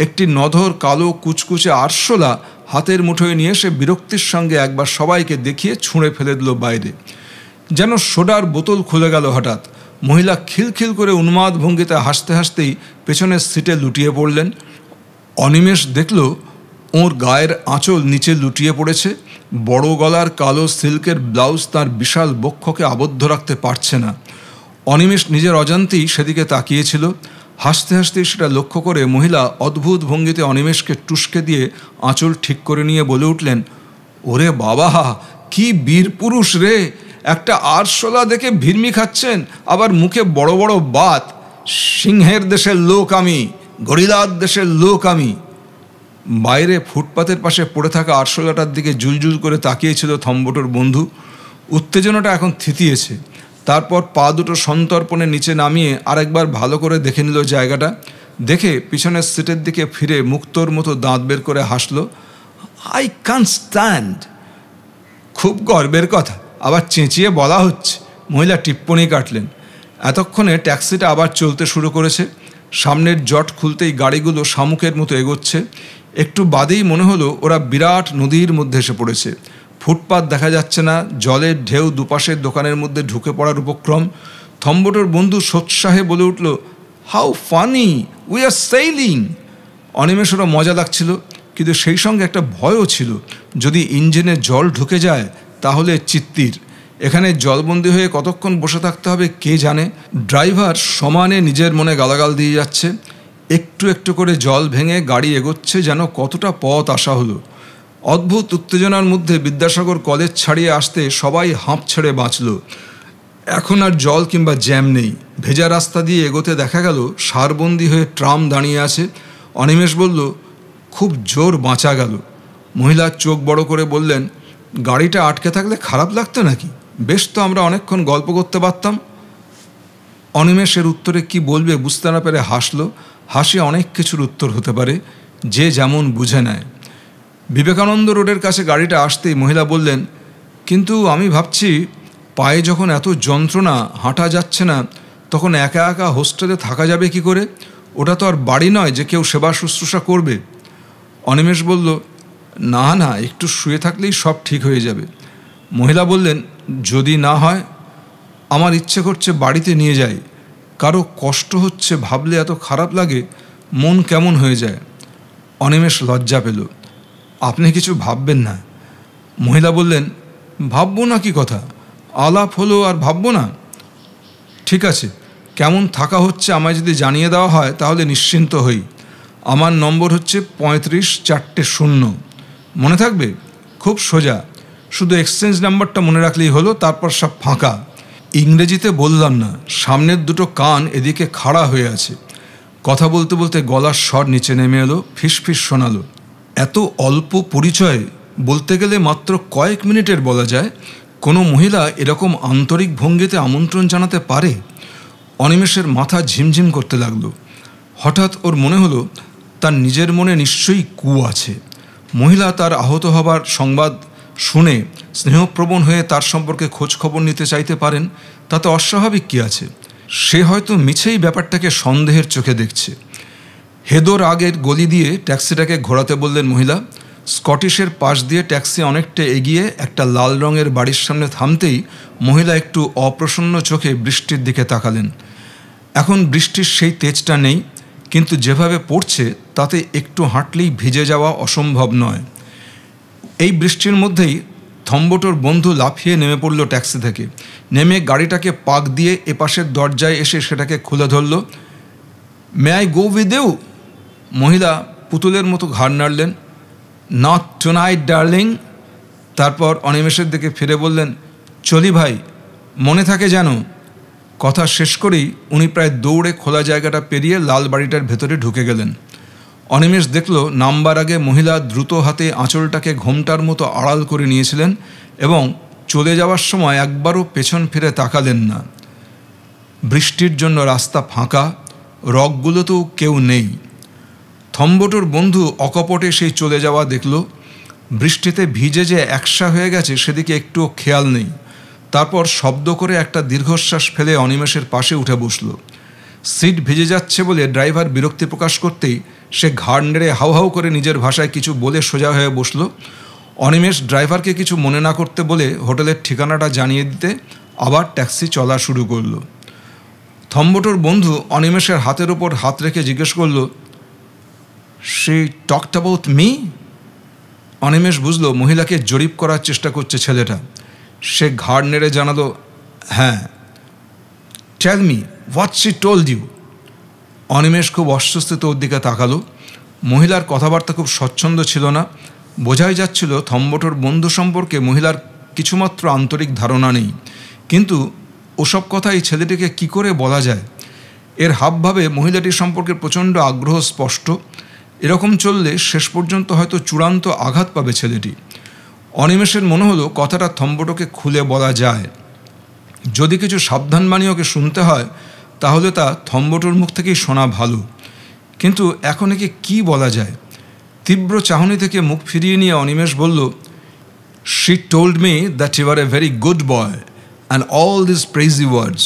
একটি নধর কালো কুচকুচে আরশোলা হাতের মুঠোয় নিয়ে সে বিরক্তির সঙ্গে একবার সবাইকে দেখিয়ে ছুঁড়ে ফেলে দিল বাইরে যেন সোডার বোতল খুলে গেল হঠাৎ মহিলা খিলখিল করে উন্মাদ ভঙ্গিতে হাসতে হাসতেই পেছনের সিটে লুটিয়ে পড়লেন অনিমেষ দেখল ওর গায়ের আঁচল নিচে লুটিয়ে পড়েছে বড় গলার কালো সিল্কের ব্লাউজ তার বিশাল বক্ষকে আবদ্ধ রাখতে পারছে না অনিমেষ নিজের অজান্তেই সেদিকে তাকিয়েছিল হাসতে হাসতে সেটা লক্ষ্য করে মহিলা অদ্ভুত ভঙ্গিতে অনিমেষকে টুসকে দিয়ে আঁচল ঠিক করে নিয়ে বলে উঠলেন ওরে বাবা কি বীর পুরুষ রে একটা আরশোলা দেখে ভিড়মি খাচ্ছেন আবার মুখে বড় বড় বাত সিংহের দেশের লোক আমি গরিলার দেশের লোক আমি বাইরে ফুটপাতের পাশে পড়ে থাকা আরশোলাটার দিকে জুলজুল করে তাকিয়েছিল থম্বটোর বন্ধু উত্তেজনাটা এখন থিতিয়েছে তারপর পা দুটো সন্তর্পণে নিচে নামিয়ে আরেকবার ভালো করে দেখে নিল জায়গাটা দেখে পিছনের সিটের দিকে ফিরে মুক্তর মতো দাঁত বের করে হাসলো আই কান স্ট্যান্ড খুব গর্বের কথা আবার চেঁচিয়ে বলা হচ্ছে মহিলা টিপ্পনি কাটলেন এতক্ষণে ট্যাক্সিটা আবার চলতে শুরু করেছে সামনের জট খুলতেই গাড়িগুলো শামুকের মতো এগোচ্ছে একটু বাদেই মনে হলো ওরা বিরাট নদীর মধ্যে এসে পড়েছে ফুটপাত দেখা যাচ্ছে না জলের ঢেউ দুপাশের দোকানের মধ্যে ঢুকে পড়ার উপক্রম থম্বটোর বন্ধু সোৎসাহে বলে উঠল how funny we are sailing Animesh মজা লাগছিল কিন্তু সেই সঙ্গে একটা ভয়ও ছিল যদি ইঞ্জিনে জল ঢুকে যায় তাহলে চিত্তির এখানে জলবন্দি হয়ে কতক্ষণ বসে থাকতে হবে কে জানে ড্রাইভার সমানে নিজের মনে গালাগাল দিয়ে যাচ্ছে একটু একটু করে জল ভেঙে গাড়ি এগোচ্ছে যেন কতটা পথ আসা হলো অদ্ভুত উত্তেজনার মধ্যে বিদ্যাসাগর কলেজ ছাড়িয়ে আসতে সবাই হাঁপ ছেড়ে বাঁচল এখন আর জল কিংবা জ্যাম নেই ভেজা রাস্তা দিয়ে এগোতে দেখা গেল সারবন্দি হয়ে ট্রাম দাঁড়িয়ে আছে অনিমেষ বলল খুব জোর বাঁচা গেল মহিলার চোখ বড় করে বললেন গাড়িটা আটকে থাকলে খারাপ লাগতো নাকি বেশ তো আমরা অনেকক্ষণ গল্প করতে পারতাম অনিমেষের উত্তরে কি বলবে বুঝতে না পেরে হাসলো হাসি অনেক কিছুর উত্তর হতে পারে যে যেমন বুঝে নেয় বিবেকানন্দ রোডের কাছে গাড়িটা আসতেই মহিলা বললেন কিন্তু আমি ভাবছি পায়ে যখন এত যন্ত্রণা হাঁটা যাচ্ছে না তখন একা একা হোস্টেলে থাকা যাবে কি করে ওটা তো আর বাড়ি নয় যে কেউ সেবা শুশ্রূষা করবে অনিমেষ বলল না না একটু শুয়ে থাকলেই সব ঠিক হয়ে যাবে মহিলা বললেন যদি না হয় আমার ইচ্ছে করছে বাড়িতে নিয়ে যাই কারো কষ্ট হচ্ছে ভাবলে এত খারাপ লাগে মন কেমন হয়ে যায় অনিমেষ লজ্জা পেল আপনি কিছু ভাববেন না মহিলা বললেন ভাববো না কি কথা আলাপ হলো আর ভাববো না ঠিক আছে কেমন থাকা হচ্ছে আমায় যদি জানিয়ে দেওয়া হয় তাহলে নিশ্চিন্ত হই আমার নম্বর হচ্ছে পঁয়ত্রিশ চারটে শূন্য মনে থাকবে খুব সোজা শুধু এক্সচেঞ্জ নাম্বারটা মনে রাখলেই হলো তারপর সব ফাঁকা ইংরেজিতে বললাম না সামনের দুটো কান এদিকে খাড়া হয়ে আছে কথা বলতে বলতে গলার স্বর নিচে নেমে এলো ফিস শোনালো এত অল্প পরিচয় বলতে গেলে মাত্র কয়েক মিনিটের বলা যায় কোনো মহিলা এরকম আন্তরিক ভঙ্গিতে আমন্ত্রণ জানাতে পারে অনিমেষের মাথা ঝিমঝিম করতে লাগলো হঠাৎ ওর মনে হলো তার নিজের মনে নিশ্চয়ই কু আছে মহিলা তার আহত হবার সংবাদ শুনে স্নেহপ্রবণ হয়ে তার সম্পর্কে খোঁজ খবর নিতে চাইতে পারেন তাতে অস্বাভাবিক কী আছে সে হয়তো মিছেই ব্যাপারটাকে সন্দেহের চোখে দেখছে হেদোর আগের গলি দিয়ে ট্যাক্সিটাকে ঘোরাতে বললেন মহিলা স্কটিশের পাশ দিয়ে ট্যাক্সি অনেকটা এগিয়ে একটা লাল রঙের বাড়ির সামনে থামতেই মহিলা একটু অপ্রসন্ন চোখে বৃষ্টির দিকে তাকালেন এখন বৃষ্টির সেই তেজটা নেই কিন্তু যেভাবে পড়ছে তাতে একটু হাঁটলেই ভিজে যাওয়া অসম্ভব নয় এই বৃষ্টির মধ্যেই থম্বটোর বন্ধু লাফিয়ে নেমে পড়ল ট্যাক্সি থেকে নেমে গাড়িটাকে পাক দিয়ে এপাশের দরজায় এসে সেটাকে খুলে ধরল মে আই গো উইথ দেউ মহিলা পুতুলের মতো ঘাড় নাড়লেন নট নাইট ডার্লিং তারপর অনিমেষের দিকে ফিরে বললেন চলি ভাই মনে থাকে যেন কথা শেষ করেই উনি প্রায় দৌড়ে খোলা জায়গাটা পেরিয়ে লাল বাড়িটার ভেতরে ঢুকে গেলেন অনিমেষ দেখল নামবার আগে মহিলা দ্রুত হাতে আঁচলটাকে ঘোমটার মতো আড়াল করে নিয়েছিলেন এবং চলে যাওয়ার সময় একবারও পেছন ফিরে তাকালেন না বৃষ্টির জন্য রাস্তা ফাঁকা রকগুলোতেও কেউ নেই থম্বটোর বন্ধু অকপটে সেই চলে যাওয়া দেখল বৃষ্টিতে ভিজে যে একসা হয়ে গেছে সেদিকে একটুও খেয়াল নেই তারপর শব্দ করে একটা দীর্ঘশ্বাস ফেলে অনিমেষের পাশে উঠে বসল সিট ভিজে যাচ্ছে বলে ড্রাইভার বিরক্তি প্রকাশ করতেই সে ঘাড় নেড়ে হাউ হাউ করে নিজের ভাষায় কিছু বলে সোজা হয়ে বসল অনিমেষ ড্রাইভারকে কিছু মনে না করতে বলে হোটেলের ঠিকানাটা জানিয়ে দিতে আবার ট্যাক্সি চলা শুরু করলো থম্বটোর বন্ধু অনিমেষের হাতের ওপর হাত রেখে জিজ্ঞেস করলো she talked about me Animesh বুঝলো মহিলাকে জরিপ করার চেষ্টা করছে ছেলেটা সে ঘাড় নেড়ে জানালো হ্যাঁ tell me what she told you Animesh খুব অস্বস্তিত ওর দিকে তাকালো মহিলার কথাবার্তা খুব স্বচ্ছন্দ ছিল না বোঝাই যাচ্ছিল থম্বটোর বন্ধু সম্পর্কে মহিলার কিছুমাত্র আন্তরিক ধারণা নেই কিন্তু ওসব কথা এই ছেলেটিকে কি করে বলা যায় এর হাবভাবে মহিলাটির সম্পর্কে প্রচণ্ড আগ্রহ স্পষ্ট এরকম চললে শেষ পর্যন্ত হয়তো চূড়ান্ত আঘাত পাবে ছেলেটি অনিমেষের মনে হলো কথাটা থম্বটোকে খুলে বলা যায় যদি কিছু সাবধান বাণী ওকে শুনতে হয় তাহলে তা থম্বটুর মুখ থেকেই শোনা ভালো কিন্তু এখন একে কী বলা যায় তীব্র চাহনি থেকে মুখ ফিরিয়ে নিয়ে অনিমেষ বলল she told me that you are a very good boy and all this praise words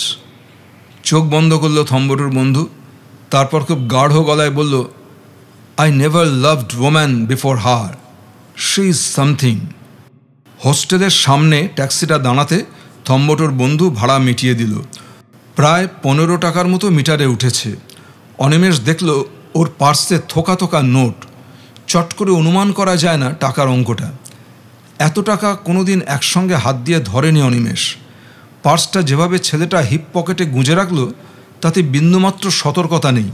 চোখ বন্ধ করলো থম্বটুর বন্ধু তারপর খুব গাঢ় গলায় বলল I never loved woman before her She is something. হোস্টেলের সামনে ট্যাক্সিটা দাঁড়াতে থম্বটোর বন্ধু ভাড়া মিটিয়ে দিল প্রায় পনেরো টাকার মতো মিটারে উঠেছে অনিমেষ দেখল ওর পার্সে থোকা থোকা নোট চট করে অনুমান করা যায় না টাকার অঙ্কটা এত টাকা কোনোদিন একসঙ্গে হাত দিয়ে ধরেনি অনিমেষ পার্সটা যেভাবে ছেলেটা হিপ পকেটে গুঁজে রাখলো তাতে বিন্দুমাত্র সতর্কতা নেই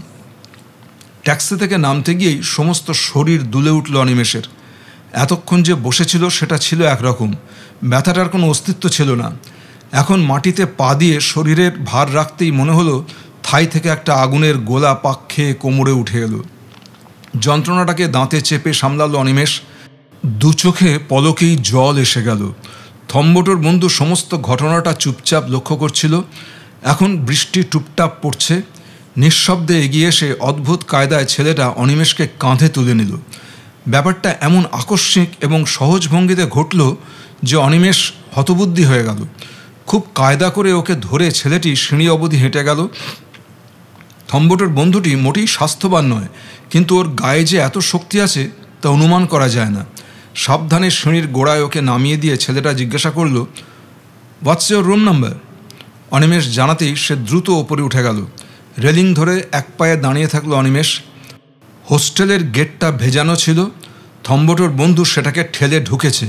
ট্যাক্সি থেকে নামতে গিয়েই সমস্ত শরীর দুলে উঠল অনিমেষের এতক্ষণ যে বসেছিল সেটা ছিল একরকম ব্যথাটার কোনো অস্তিত্ব ছিল না এখন মাটিতে পা দিয়ে শরীরের ভার রাখতেই মনে হলো থাই থেকে একটা আগুনের গোলা পাক খেয়ে কোমরে উঠে এলো যন্ত্রণাটাকে দাঁতে চেপে সামলালো অনিমেষ দু চোখে পলকেই জল এসে গেল থম্বটোর বন্ধু সমস্ত ঘটনাটা চুপচাপ লক্ষ্য করছিল এখন বৃষ্টি টুপটাপ পড়ছে নিঃশব্দে এগিয়ে সে অদ্ভুত কায়দায় ছেলেটা অনিমেষকে কাঁধে তুলে নিল ব্যাপারটা এমন আকস্মিক এবং সহজ ভঙ্গিতে ঘটল যে অনিমেষ হতবুদ্ধি হয়ে গেল খুব কায়দা করে ওকে ধরে ছেলেটি সিঁড়ি অবধি হেঁটে গেল থম্বটের বন্ধুটি মোটেই স্বাস্থ্যবান নয় কিন্তু ওর গায়ে যে এত শক্তি আছে তা অনুমান করা যায় না সাবধানে সিঁড়ির গোড়ায় ওকে নামিয়ে দিয়ে ছেলেটা জিজ্ঞাসা করল what's your room number Animesh জানাতেই সে দ্রুত ওপরে উঠে গেল রেলিং ধরে এক পায়ে দাঁড়িয়ে থাকলো অনিমেষ হোস্টেলের গেটটা ভেজানো ছিল থম্বটোর বন্ধু সেটাকে ঠেলে ঢুকেছে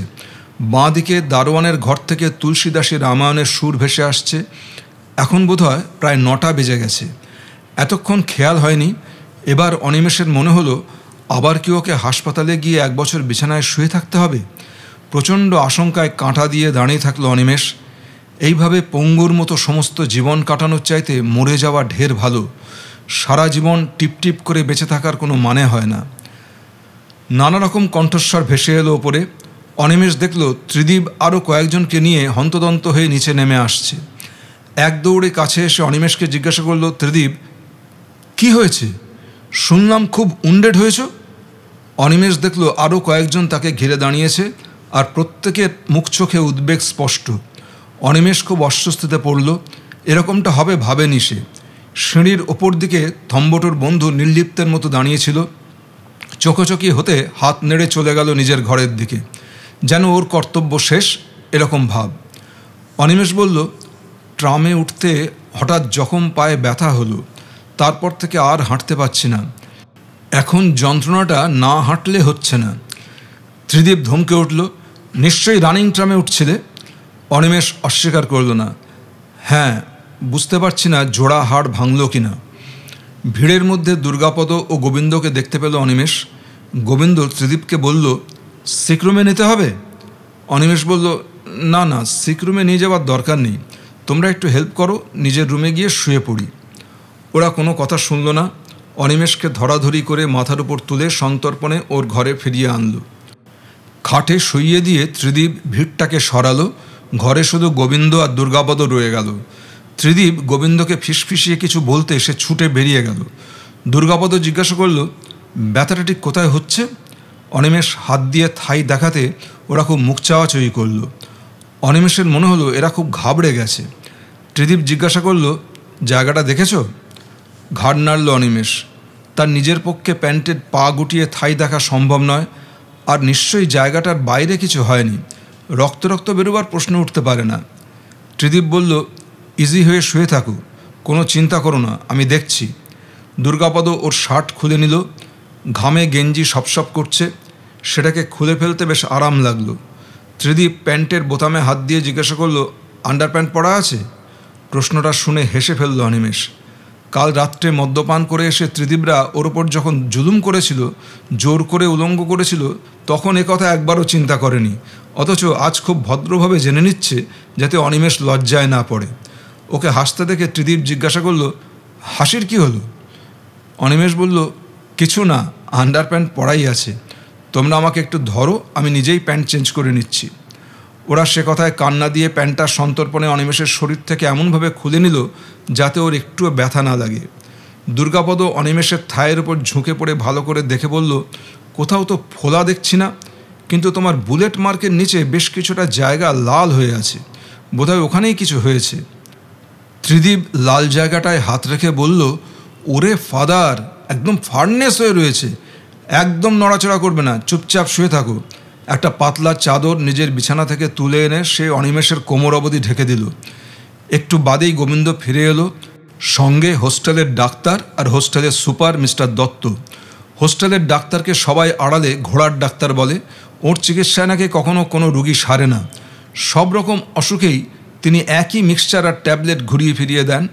বাঁ দিকে দারোয়ানের ঘর থেকে তুলসীদাসী রামায়ণের সুর ভেসে আসছে এখন বোধহয় প্রায় নটা বেজে গেছে এতক্ষণ খেয়াল হয়নি এবার অনিমেষের মনে হলো আবার কি ওকে হাসপাতালে গিয়ে এক বছর বিছানায় শুয়ে থাকতে হবে প্রচণ্ড আশঙ্কায় কাঁটা দিয়ে দাঁড়িয়ে থাকলো অনিমেষ এইভাবে পঙ্গুর মতো সমস্ত জীবন কাটানোর চাইতে মরে যাওয়া ঢের ভালো সারা জীবন টিপটিপ করে বেঁচে থাকার কোনো মানে হয় না নানা রকম কণ্ঠস্বর ভেসে এলো ওপরে অনিমেষ দেখল ত্রিদীপ আরও কয়েকজনকে নিয়ে হন্তদন্ত হয়ে নিচে নেমে আসছে এক দৌড়ে কাছে এসে অনিমেষকে জিজ্ঞাসা করল ত্রিদীপ কি হয়েছে শুনলাম খুব উন্ডেড হয়েছ অনিমেষ দেখল আরও কয়েকজন তাকে ঘিরে দাঁড়িয়েছে আর প্রত্যেকের মুখ চোখে উদ্বেগ স্পষ্ট অনিমেষ খুব অস্বস্তিতে পড়ল এরকমটা হবে ভাবেনি সে সিঁড়ির ওপর দিকে থম্বটোর বন্ধু নির্লিপ্তের মতো দাঁড়িয়েছিল চোখোচকি হতে হাত নেড়ে চলে গেল নিজের ঘরের দিকে যেন ওর কর্তব্য শেষ এরকম ভাব অনিমেষ বলল ট্রামে উঠতে হঠাৎ জখম পায়ে ব্যথা হলো তারপর থেকে আর হাঁটতে পারছি না এখন যন্ত্রণাটা না হাঁটলে হচ্ছে না ত্রিদীপ ধমকে উঠল নিশ্চয়ই রানিং ট্রামে উঠছিলে অনিমেষ অস্বীকার করল না হ্যাঁ বুঝতে পারছি না জোড়া হাড় ভাঙল কি না ভিড়ের মধ্যে দুর্গাপদ ও গোবিন্দকে দেখতে পেল অনিমেষ গোবিন্দ ত্রিদীপকে বলল সিক্রুমে নিতে হবে অনিমেষ বলল না না সিক্রুমে নিয়ে যাওয়ার দরকার নেই তোমরা একটু হেল্প করো নিজের রুমে গিয়ে শুয়ে পড়ি ওরা কোনো কথা শুনল না অনিমেষকে ধরাধরি করে মাথার উপর তুলে সন্তর্পণে ওর ঘরে ফিরিয়ে আনল খাটে শুইয়ে দিয়ে ত্রিদীপ ভিড়টাকে সরালো ঘরে শুধু গোবিন্দ আর দুর্গাপদ রয়ে গেল ত্রিদীপ গোবিন্দকে ফিসফিসিয়ে কিছু বলতে সে ছুটে বেরিয়ে গেল দুর্গাপদ জিজ্ঞাসা করল ব্যথাটা ঠিক কোথায় হচ্ছে অনিমেষ হাত দিয়ে থাই দেখাতে ওরা খুব মুখ চাওয়াচুই করল অনিমেষের মনে হলো এরা খুব ঘাবড়ে গেছে ত্রিদীপ জিজ্ঞাসা করল জায়গাটা দেখেছ ঘাড় নাড়ল অনিমেষ তার নিজের পক্ষে প্যান্টের পা গুটিয়ে থাই দেখা সম্ভব নয় আর নিশ্চয়ই জায়গাটার বাইরে কিছু হয়নি রক্ত রক্ত বেরোবার প্রশ্ন উঠতে পারে না ত্রিদীপ বলল ইজি হয়ে শুয়ে থাকো কোনো চিন্তা করো না আমি দেখছি দুর্গাপদ ওর শার্ট খুলে নিল ঘামে গেঞ্জি সপসপ করছে সেটাকে খুলে ফেলতে বেশ আরাম লাগলো ত্রিদীপ প্যান্টের বোতামে হাত দিয়ে জিজ্ঞাসা করলো আন্ডার প্যান্ট পরা আছে প্রশ্নটা শুনে হেসে ফেললো অনিমেষ কাল রাত্রে মদ্যপান করে এসে ত্রিদীপরা ওর ওপর যখন জুলুম করেছিল জোর করে উলঙ্গ করেছিল তখন একথা একবারও চিন্তা করেনি অথচ আজ খুব ভদ্রভাবে জেনে নিচ্ছে যাতে অনিমেষ লজ্জায় না পড়ে ওকে হাসতে দেখে ত্রিদীপ জিজ্ঞাসা করল হাসির কি হলো অনিমেষ বলল কিছু না আন্ডার প্যান্ট পরাই আছে তোমরা আমাকে একটু ধরো আমি নিজেই প্যান্ট চেঞ্জ করে নিচ্ছি ওরা সে কথায় কান্না দিয়ে প্যান্টটা সন্তর্পণে অনিমেষের শরীর থেকে এমনভাবে খুলে নিল যাতে ওর একটুও ব্যথা না লাগে দুর্গাপদ অনিমেষের থায়ের উপর ঝুঁকে পড়ে ভালো করে দেখে বলল কোথাও তো ফোলা দেখছি না কিন্তু তোমার বুলেট মার্কের নিচে বেশ কিছুটা জায়গা লাল হয়ে আছে বোধহয় ওখানেই কিছু হয়েছে ত্রিদীপ লাল জায়গাটায় হাত রেখে বলল ওরে ফাদার একদম ফার্নেস হয়ে রয়েছে একদম নড়াচড়া করবে না চুপচাপ শুয়ে থাকো একটা পাতলা চাদর নিজের বিছানা থেকে তুলে এনে সে অনিমেষের কোমর অবধি ঢেকে দিল একটু বাদেই গোবিন্দ ফিরে এলো সঙ্গে হোস্টেলের ডাক্তার আর হোস্টেলের সুপার মিস্টার দত্ত হোস্টেলের ডাক্তারকে সবাই আড়ালে ঘোড়ার ডাক্তার বলে ওর চিকিৎসায় নাকি কখনও কোনো রুগী সারে না সব রকম অসুখেই তিনি একই মিক্সচার আর ট্যাবলেট ঘুরিয়ে ফিরিয়ে দেন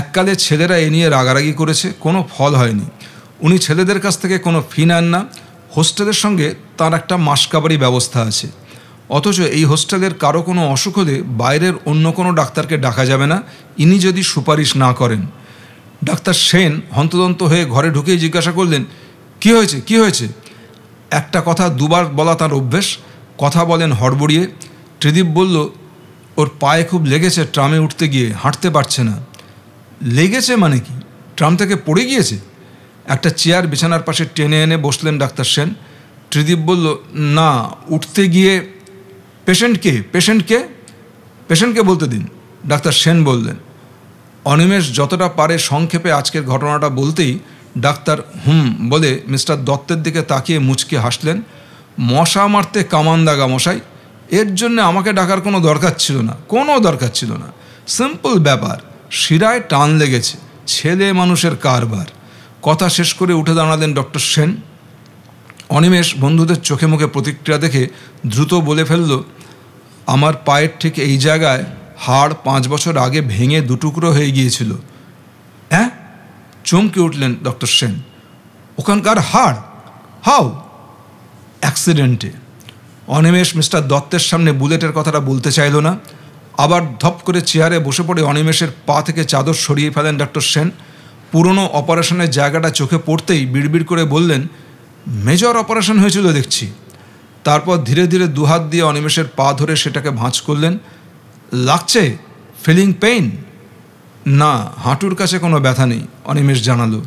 এককালে ছেলেরা এ নিয়ে রাগারাগি করেছে কোনো ফল হয়নি উনি ছেলেদের কাছ থেকে কোনো ফি নেন না হোস্টেলের সঙ্গে তার একটা মাসকাবারি ব্যবস্থা আছে অথচ এই হোস্টেলের কারো কোনো অসুখ হলে বাইরের অন্য কোনো ডাক্তারকে ডাকা যাবে না ইনি যদি সুপারিশ না করেন ডাক্তার সেন হন্তদন্ত হয়ে ঘরে ঢুকেই জিজ্ঞাসা করলেন কি হয়েছে কি হয়েছে একটা কথা দুবার বলা তার অভ্যেস কথা বলেন হড়বড়িয়ে ত্রিদীপ বলল ওর পায়ে খুব লেগেছে ট্রামে উঠতে গিয়ে হাঁটতে পারছে না লেগেছে মানে কি ট্রাম থেকে পড়ে গিয়েছে একটা চেয়ার বিছানার পাশে টেনে এনে বসলেন ডাক্তার সেন ত্রিদীপ বলল না উঠতে গিয়ে পেশেন্টকে পেশেন্টকে পেশেন্টকে বলতে দিন ডাক্তার সেন বললেন অনিমেষ যতটা পারে সংক্ষেপে আজকের ঘটনাটা বলতেই ডাক্তার হুম বলে মিস্টার দত্তের দিকে তাকিয়ে মুচকে হাসলেন মশা মারতে কামান দাগা মশাই এর জন্য আমাকে ডাকার কোনো দরকার ছিল না কোনো দরকার ছিল না সিম্পল ব্যাপার শিরায় টান লেগেছে ছেলে মানুষের কারবার কথা শেষ করে উঠে দাঁড়ালেন ডক্টর সেন অনিমেষ বন্ধুদের চোখে মুখে প্রতিক্রিয়া দেখে দ্রুত বলে ফেলল আমার পায়ের ঠিক এই জায়গায় হাড় পাঁচ বছর আগে ভেঙে দুটুকরো হয়ে গিয়েছিল হ্যাঁ চমকে উঠলেন ডক্টর সেন ওখানকার হাড় হাও অ্যাক্সিডেন্টে অনিমেষ মিস্টার দত্তের সামনে বুলেটের কথাটা বলতে চাইল না আবার ধপ করে চেয়ারে বসে পড়ে অনিমেষের পা থেকে চাদর সরিয়ে ফেলেন ডক্টর সেন পুরনো অপারেশনের জায়গাটা চোখে পড়তেই বিড়বিড় করে বললেন মেজর অপারেশন হয়েছিল দেখছি তারপর ধীরে ধীরে দুহাত দিয়ে অনিমেষের পা ধরে সেটাকে ভাঁজ করলেন লাগছে ফিলিং পেইন না হাঁটুর কাছে কোনো ব্যথা নেই অনিমেষ জানালো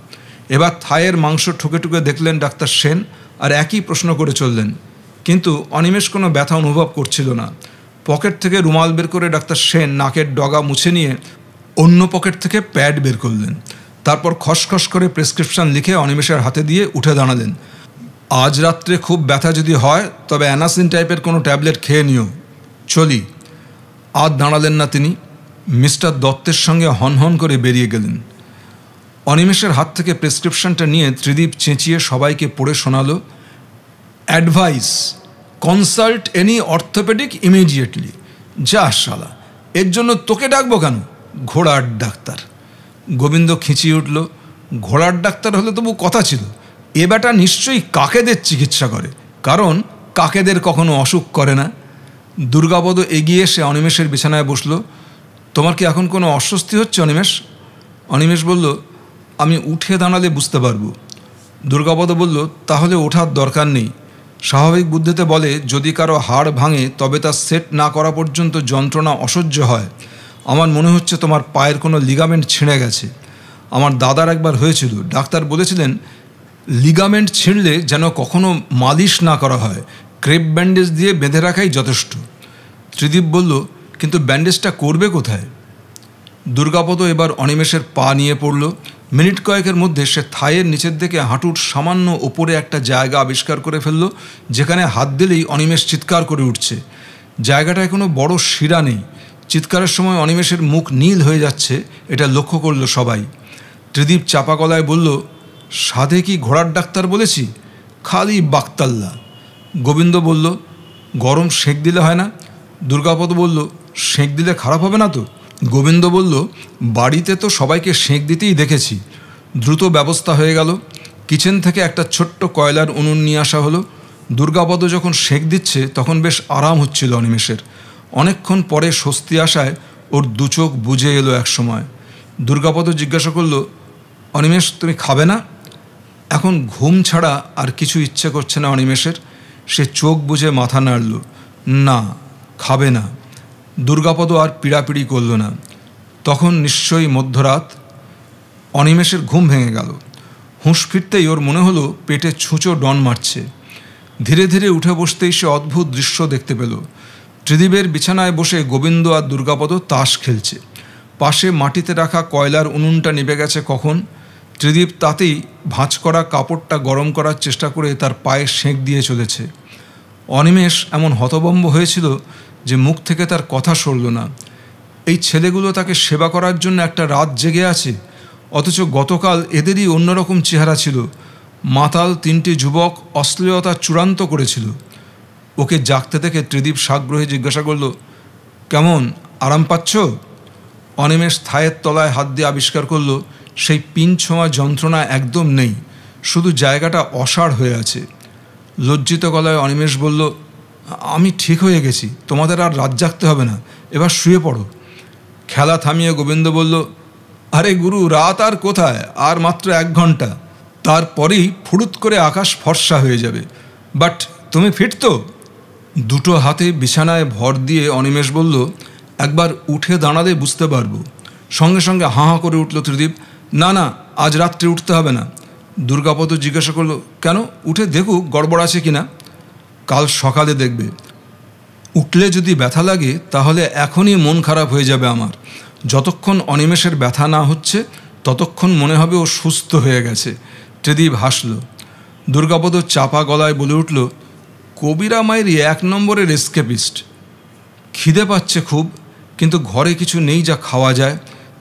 এবার থায়ের মাংস ঠুকে ঠুকে দেখলেন ডাক্তার সেন আর একই প্রশ্ন করে চললেন কিন্তু অনিমেষ কোনো ব্যথা অনুভব করছিল না পকেট থেকে রুমাল বের করে ডাক্তার সেন নাকের ডগা মুছে নিয়ে অন্য পকেট থেকে প্যাড বের করলেন তারপর খসখস করে প্রেসক্রিপশন লিখে অনিমেষের হাতে দিয়ে উঠে দাঁড়ালেন আজ রাত্রে খুব ব্যথা যদি হয় তবে অ্যানাসিন টাইপের কোনো ট্যাবলেট খেয়ে নিও চলি আর দাঁড়ালেন না তিনি মিস্টার দত্তের সঙ্গে হনহন করে বেরিয়ে গেলেন অনিমেষের হাত থেকে প্রেসক্রিপশনটা নিয়ে ত্রিদীপ চেঁচিয়ে সবাইকে পড়ে শোনালো advice consult any orthopaedic immediately যা শালা এর জন্য তোকে ডাকবো কেন ঘোড়ার ডাক্তার গোবিন্দ খিঁচিয়ে উঠল ঘোড়ার ডাক্তার হলে তবু কথা ছিল এ ব্যাটা নিশ্চয়ই কাকেদের চিকিৎসা করে কারণ কাকেদের কখনো অসুখ করে না দুর্গাবদ এগিয়ে এসে অনিমেষের বিছানায় বসলো তোমার কি এখন কোনো অস্বস্তি হচ্ছে অনিমেষ অনিমেষ বলল আমি উঠে দাঁড়ালে বুঝতে পারবো দুর্গাপদ বলল তাহলে ওঠার দরকার নেই স্বাভাবিক বুদ্ধিতে বলে যদি কারো হাড় ভাঙে তবে তা সেট না করা পর্যন্ত যন্ত্রণা অসহ্য হয় আমার মনে হচ্ছে তোমার পায়ের কোনো লিগামেন্ট ছিঁড়ে গেছে আমার দাদার একবার হয়েছিল ডাক্তার বলেছিলেন লিগামেন্ট ছিঁড়লে যেন কখনো মালিশ না করা হয় ক্রেপ ব্যান্ডেজ দিয়ে বেঁধে রাখাই যথেষ্ট ত্রিদীপ বলল কিন্তু ব্যান্ডেজটা করবে কোথায় দুর্গাপদ এবার অনিমেষের পা নিয়ে পড়ল মিনিট কয়েকের মধ্যে সে থায়ের নিচের দিকে হাঁটুর সামান্য ওপরে একটা জায়গা আবিষ্কার করে ফেলল যেখানে হাত দিলেই অনিমেষ চিৎকার করে উঠছে জায়গাটায় কোনো বড় শিরা নেই চিৎকারের সময় অনিমেষের মুখ নীল হয়ে যাচ্ছে এটা লক্ষ্য করল সবাই ত্রিদীপ চাপা গলায় বলল সাধে কি ঘোড়ার ডাক্তার বলেছি খালি বাক্তাল্লা গোবিন্দ বলল গরম সেঁক দিলে হয় না দুর্গাপদ বলল সেঁক দিলে খারাপ হবে না তো গোবিন্দ বলল বাড়িতে তো সবাইকে সেঁক দিতেই দেখেছি দ্রুত ব্যবস্থা হয়ে গেল কিচেন থেকে একটা ছোট্ট কয়লার উনুন নিয়ে আসা হলো দুর্গাপদ যখন সেঁক দিচ্ছে তখন বেশ আরাম হচ্ছিল অনিমেষের অনেকক্ষণ পরে স্বস্তি আসায় ওর দুচোখ বুঝে এলো এক সময় দুর্গাপদ জিজ্ঞাসা করলো অনিমেষ তুমি খাবে না এখন ঘুম ছাড়া আর কিছু ইচ্ছে করছে না অনিমেষের সে চোখ বুঝে মাথা নাড়ল না খাবে না দুর্গাপদ আর পিড়াপিড়ি করল না তখন নিশ্চয়ই মধ্যরাত অনিমেষের ঘুম ভেঙে গেল হুঁশ ফিরতেই ওর মনে হলো পেটে ছুঁচো ডন মারছে ধীরে ধীরে উঠে বসতেই সে অদ্ভুত দৃশ্য দেখতে পেল ত্রিদীপের বিছানায় বসে গোবিন্দ আর দুর্গাপদ তাস খেলছে পাশে মাটিতে রাখা কয়লার উনুনটা নিভে গেছে কখন ত্রিদীপ তাতেই ভাঁজ করা কাপড়টা গরম করার চেষ্টা করে তার পায়ে সেঁক দিয়ে চলেছে অনিমেষ এমন হতবম্ব হয়েছিল যে মুখ থেকে তার কথা সরল না এই ছেলেগুলো তাকে সেবা করার জন্য একটা রাত জেগে আছে অথচ গতকাল এদেরই অন্যরকম চেহারা ছিল মাতাল তিনটি যুবক অশ্লীলতা চূড়ান্ত করেছিল ওকে জাগতে থেকে ত্রিদীপ সাগ্রহে জিজ্ঞাসা করল কেমন আরাম পাচ্ছ অনিমেষ থায়ের তলায় হাত দিয়ে আবিষ্কার করল সেই পিন ছোঁয়া যন্ত্রণা একদম নেই শুধু জায়গাটা অসাড় হয়ে আছে লজ্জিত গলায় অনিমেষ বলল আমি ঠিক হয়ে গেছি তোমাদের আর রাত জাগতে হবে না এবার শুয়ে পড়ো খেলা থামিয়ে গোবিন্দ বলল আরে গুরু রাত আর কোথায় আর মাত্র এক ঘন্টা তারপরেই ফুরুত করে আকাশ ফর্সা হয়ে যাবে বাট তুমি ফিট তো দুটো হাতে বিছানায় ভর দিয়ে অনিমেষ বলল একবার উঠে দাঁড়ালে বুঝতে পারবো সঙ্গে সঙ্গে হাঁ হাঁ করে উঠল ত্রিদীপ না না আজ রাত্রে উঠতে হবে না দুর্গাপদ জিজ্ঞাসা করলো কেন উঠে দেখুক গড়বড় আছে কি না কাল সকালে দেখবে উঠলে যদি ব্যথা লাগে তাহলে এখনই মন খারাপ হয়ে যাবে আমার যতক্ষণ অনিমেষের ব্যথা না হচ্ছে ততক্ষণ মনে হবে ও সুস্থ হয়ে গেছে ত্রিদীপ হাসল দুর্গাপদ চাপা গলায় বলে উঠল কবিরা মায়ের এক নম্বরের স্কেপিস্ট খিদে পাচ্ছে খুব কিন্তু ঘরে কিছু নেই যা খাওয়া যায়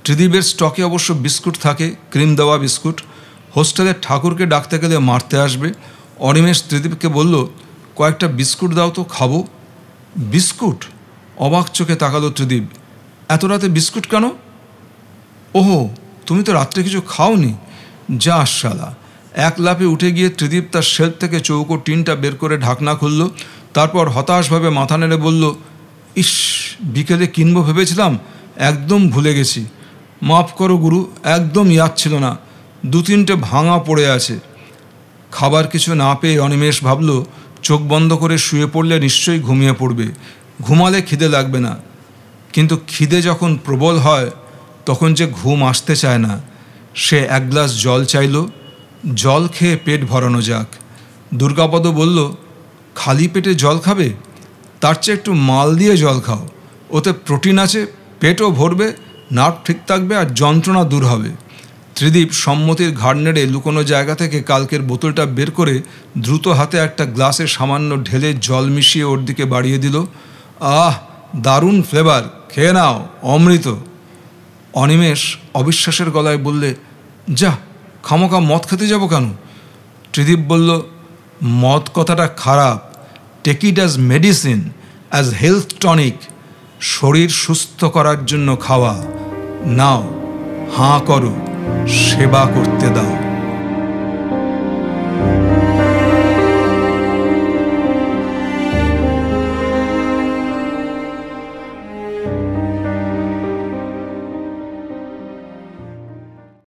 ত্রিদীপের স্টকে অবশ্য বিস্কুট থাকে ক্রিম দেওয়া বিস্কুট হোস্টেলের ঠাকুরকে ডাকতে গেলে মারতে আসবে অনিমেষ ত্রিদীপকে বলল কয়েকটা বিস্কুট দাও তো খাবো বিস্কুট অবাক চোখে তাকালো ত্রিদীপ এত রাতে বিস্কুট কেন ওহো তুমি তো রাত্রে কিছু খাওনি যা আশালা এক লাফে উঠে গিয়ে ত্রিদীপ তার শেল্ফ থেকে চৌকো টিনটা বের করে ঢাকনা খুলল তারপর হতাশভাবে মাথা নেড়ে বলল ইস বিকেলে কিনবো ভেবেছিলাম একদম ভুলে গেছি মাফ করো গুরু একদম ইয়াদ ছিল না দু তিনটে ভাঙা পড়ে আছে খাবার কিছু না পেয়ে অনিমেষ ভাবলো চোখ বন্ধ করে শুয়ে পড়লে নিশ্চয়ই ঘুমিয়ে পড়বে ঘুমালে খিদে লাগবে না কিন্তু খিদে যখন প্রবল হয় তখন যে ঘুম আসতে চায় না সে এক গ্লাস জল চাইল জল খেয়ে পেট ভরানো যাক দুর্গাপদ বলল খালি পেটে জল খাবে তার চেয়ে একটু মাল দিয়ে জল খাও ওতে প্রোটিন আছে পেটও ভরবে নার্ভ ঠিক থাকবে আর যন্ত্রণা দূর হবে ত্রিদীপ সম্মতির ঘাড় নেড়ে লুকোনো জায়গা থেকে কালকের বোতলটা বের করে দ্রুত হাতে একটা গ্লাসে সামান্য ঢেলে জল মিশিয়ে ওর দিকে বাড়িয়ে দিল আহ দারুণ ফ্লেভার খেয়ে নাও অমৃত অনিমেষ অবিশ্বাসের গলায় বললে যা খামোকা মদ খেতে যাব কেন ত্রিদীপ বলল মদ কথাটা খারাপ take it as medicine as health tonic শরীর সুস্থ করার জন্য খাওয়া নাও হাঁ করো সেবা করতে দাও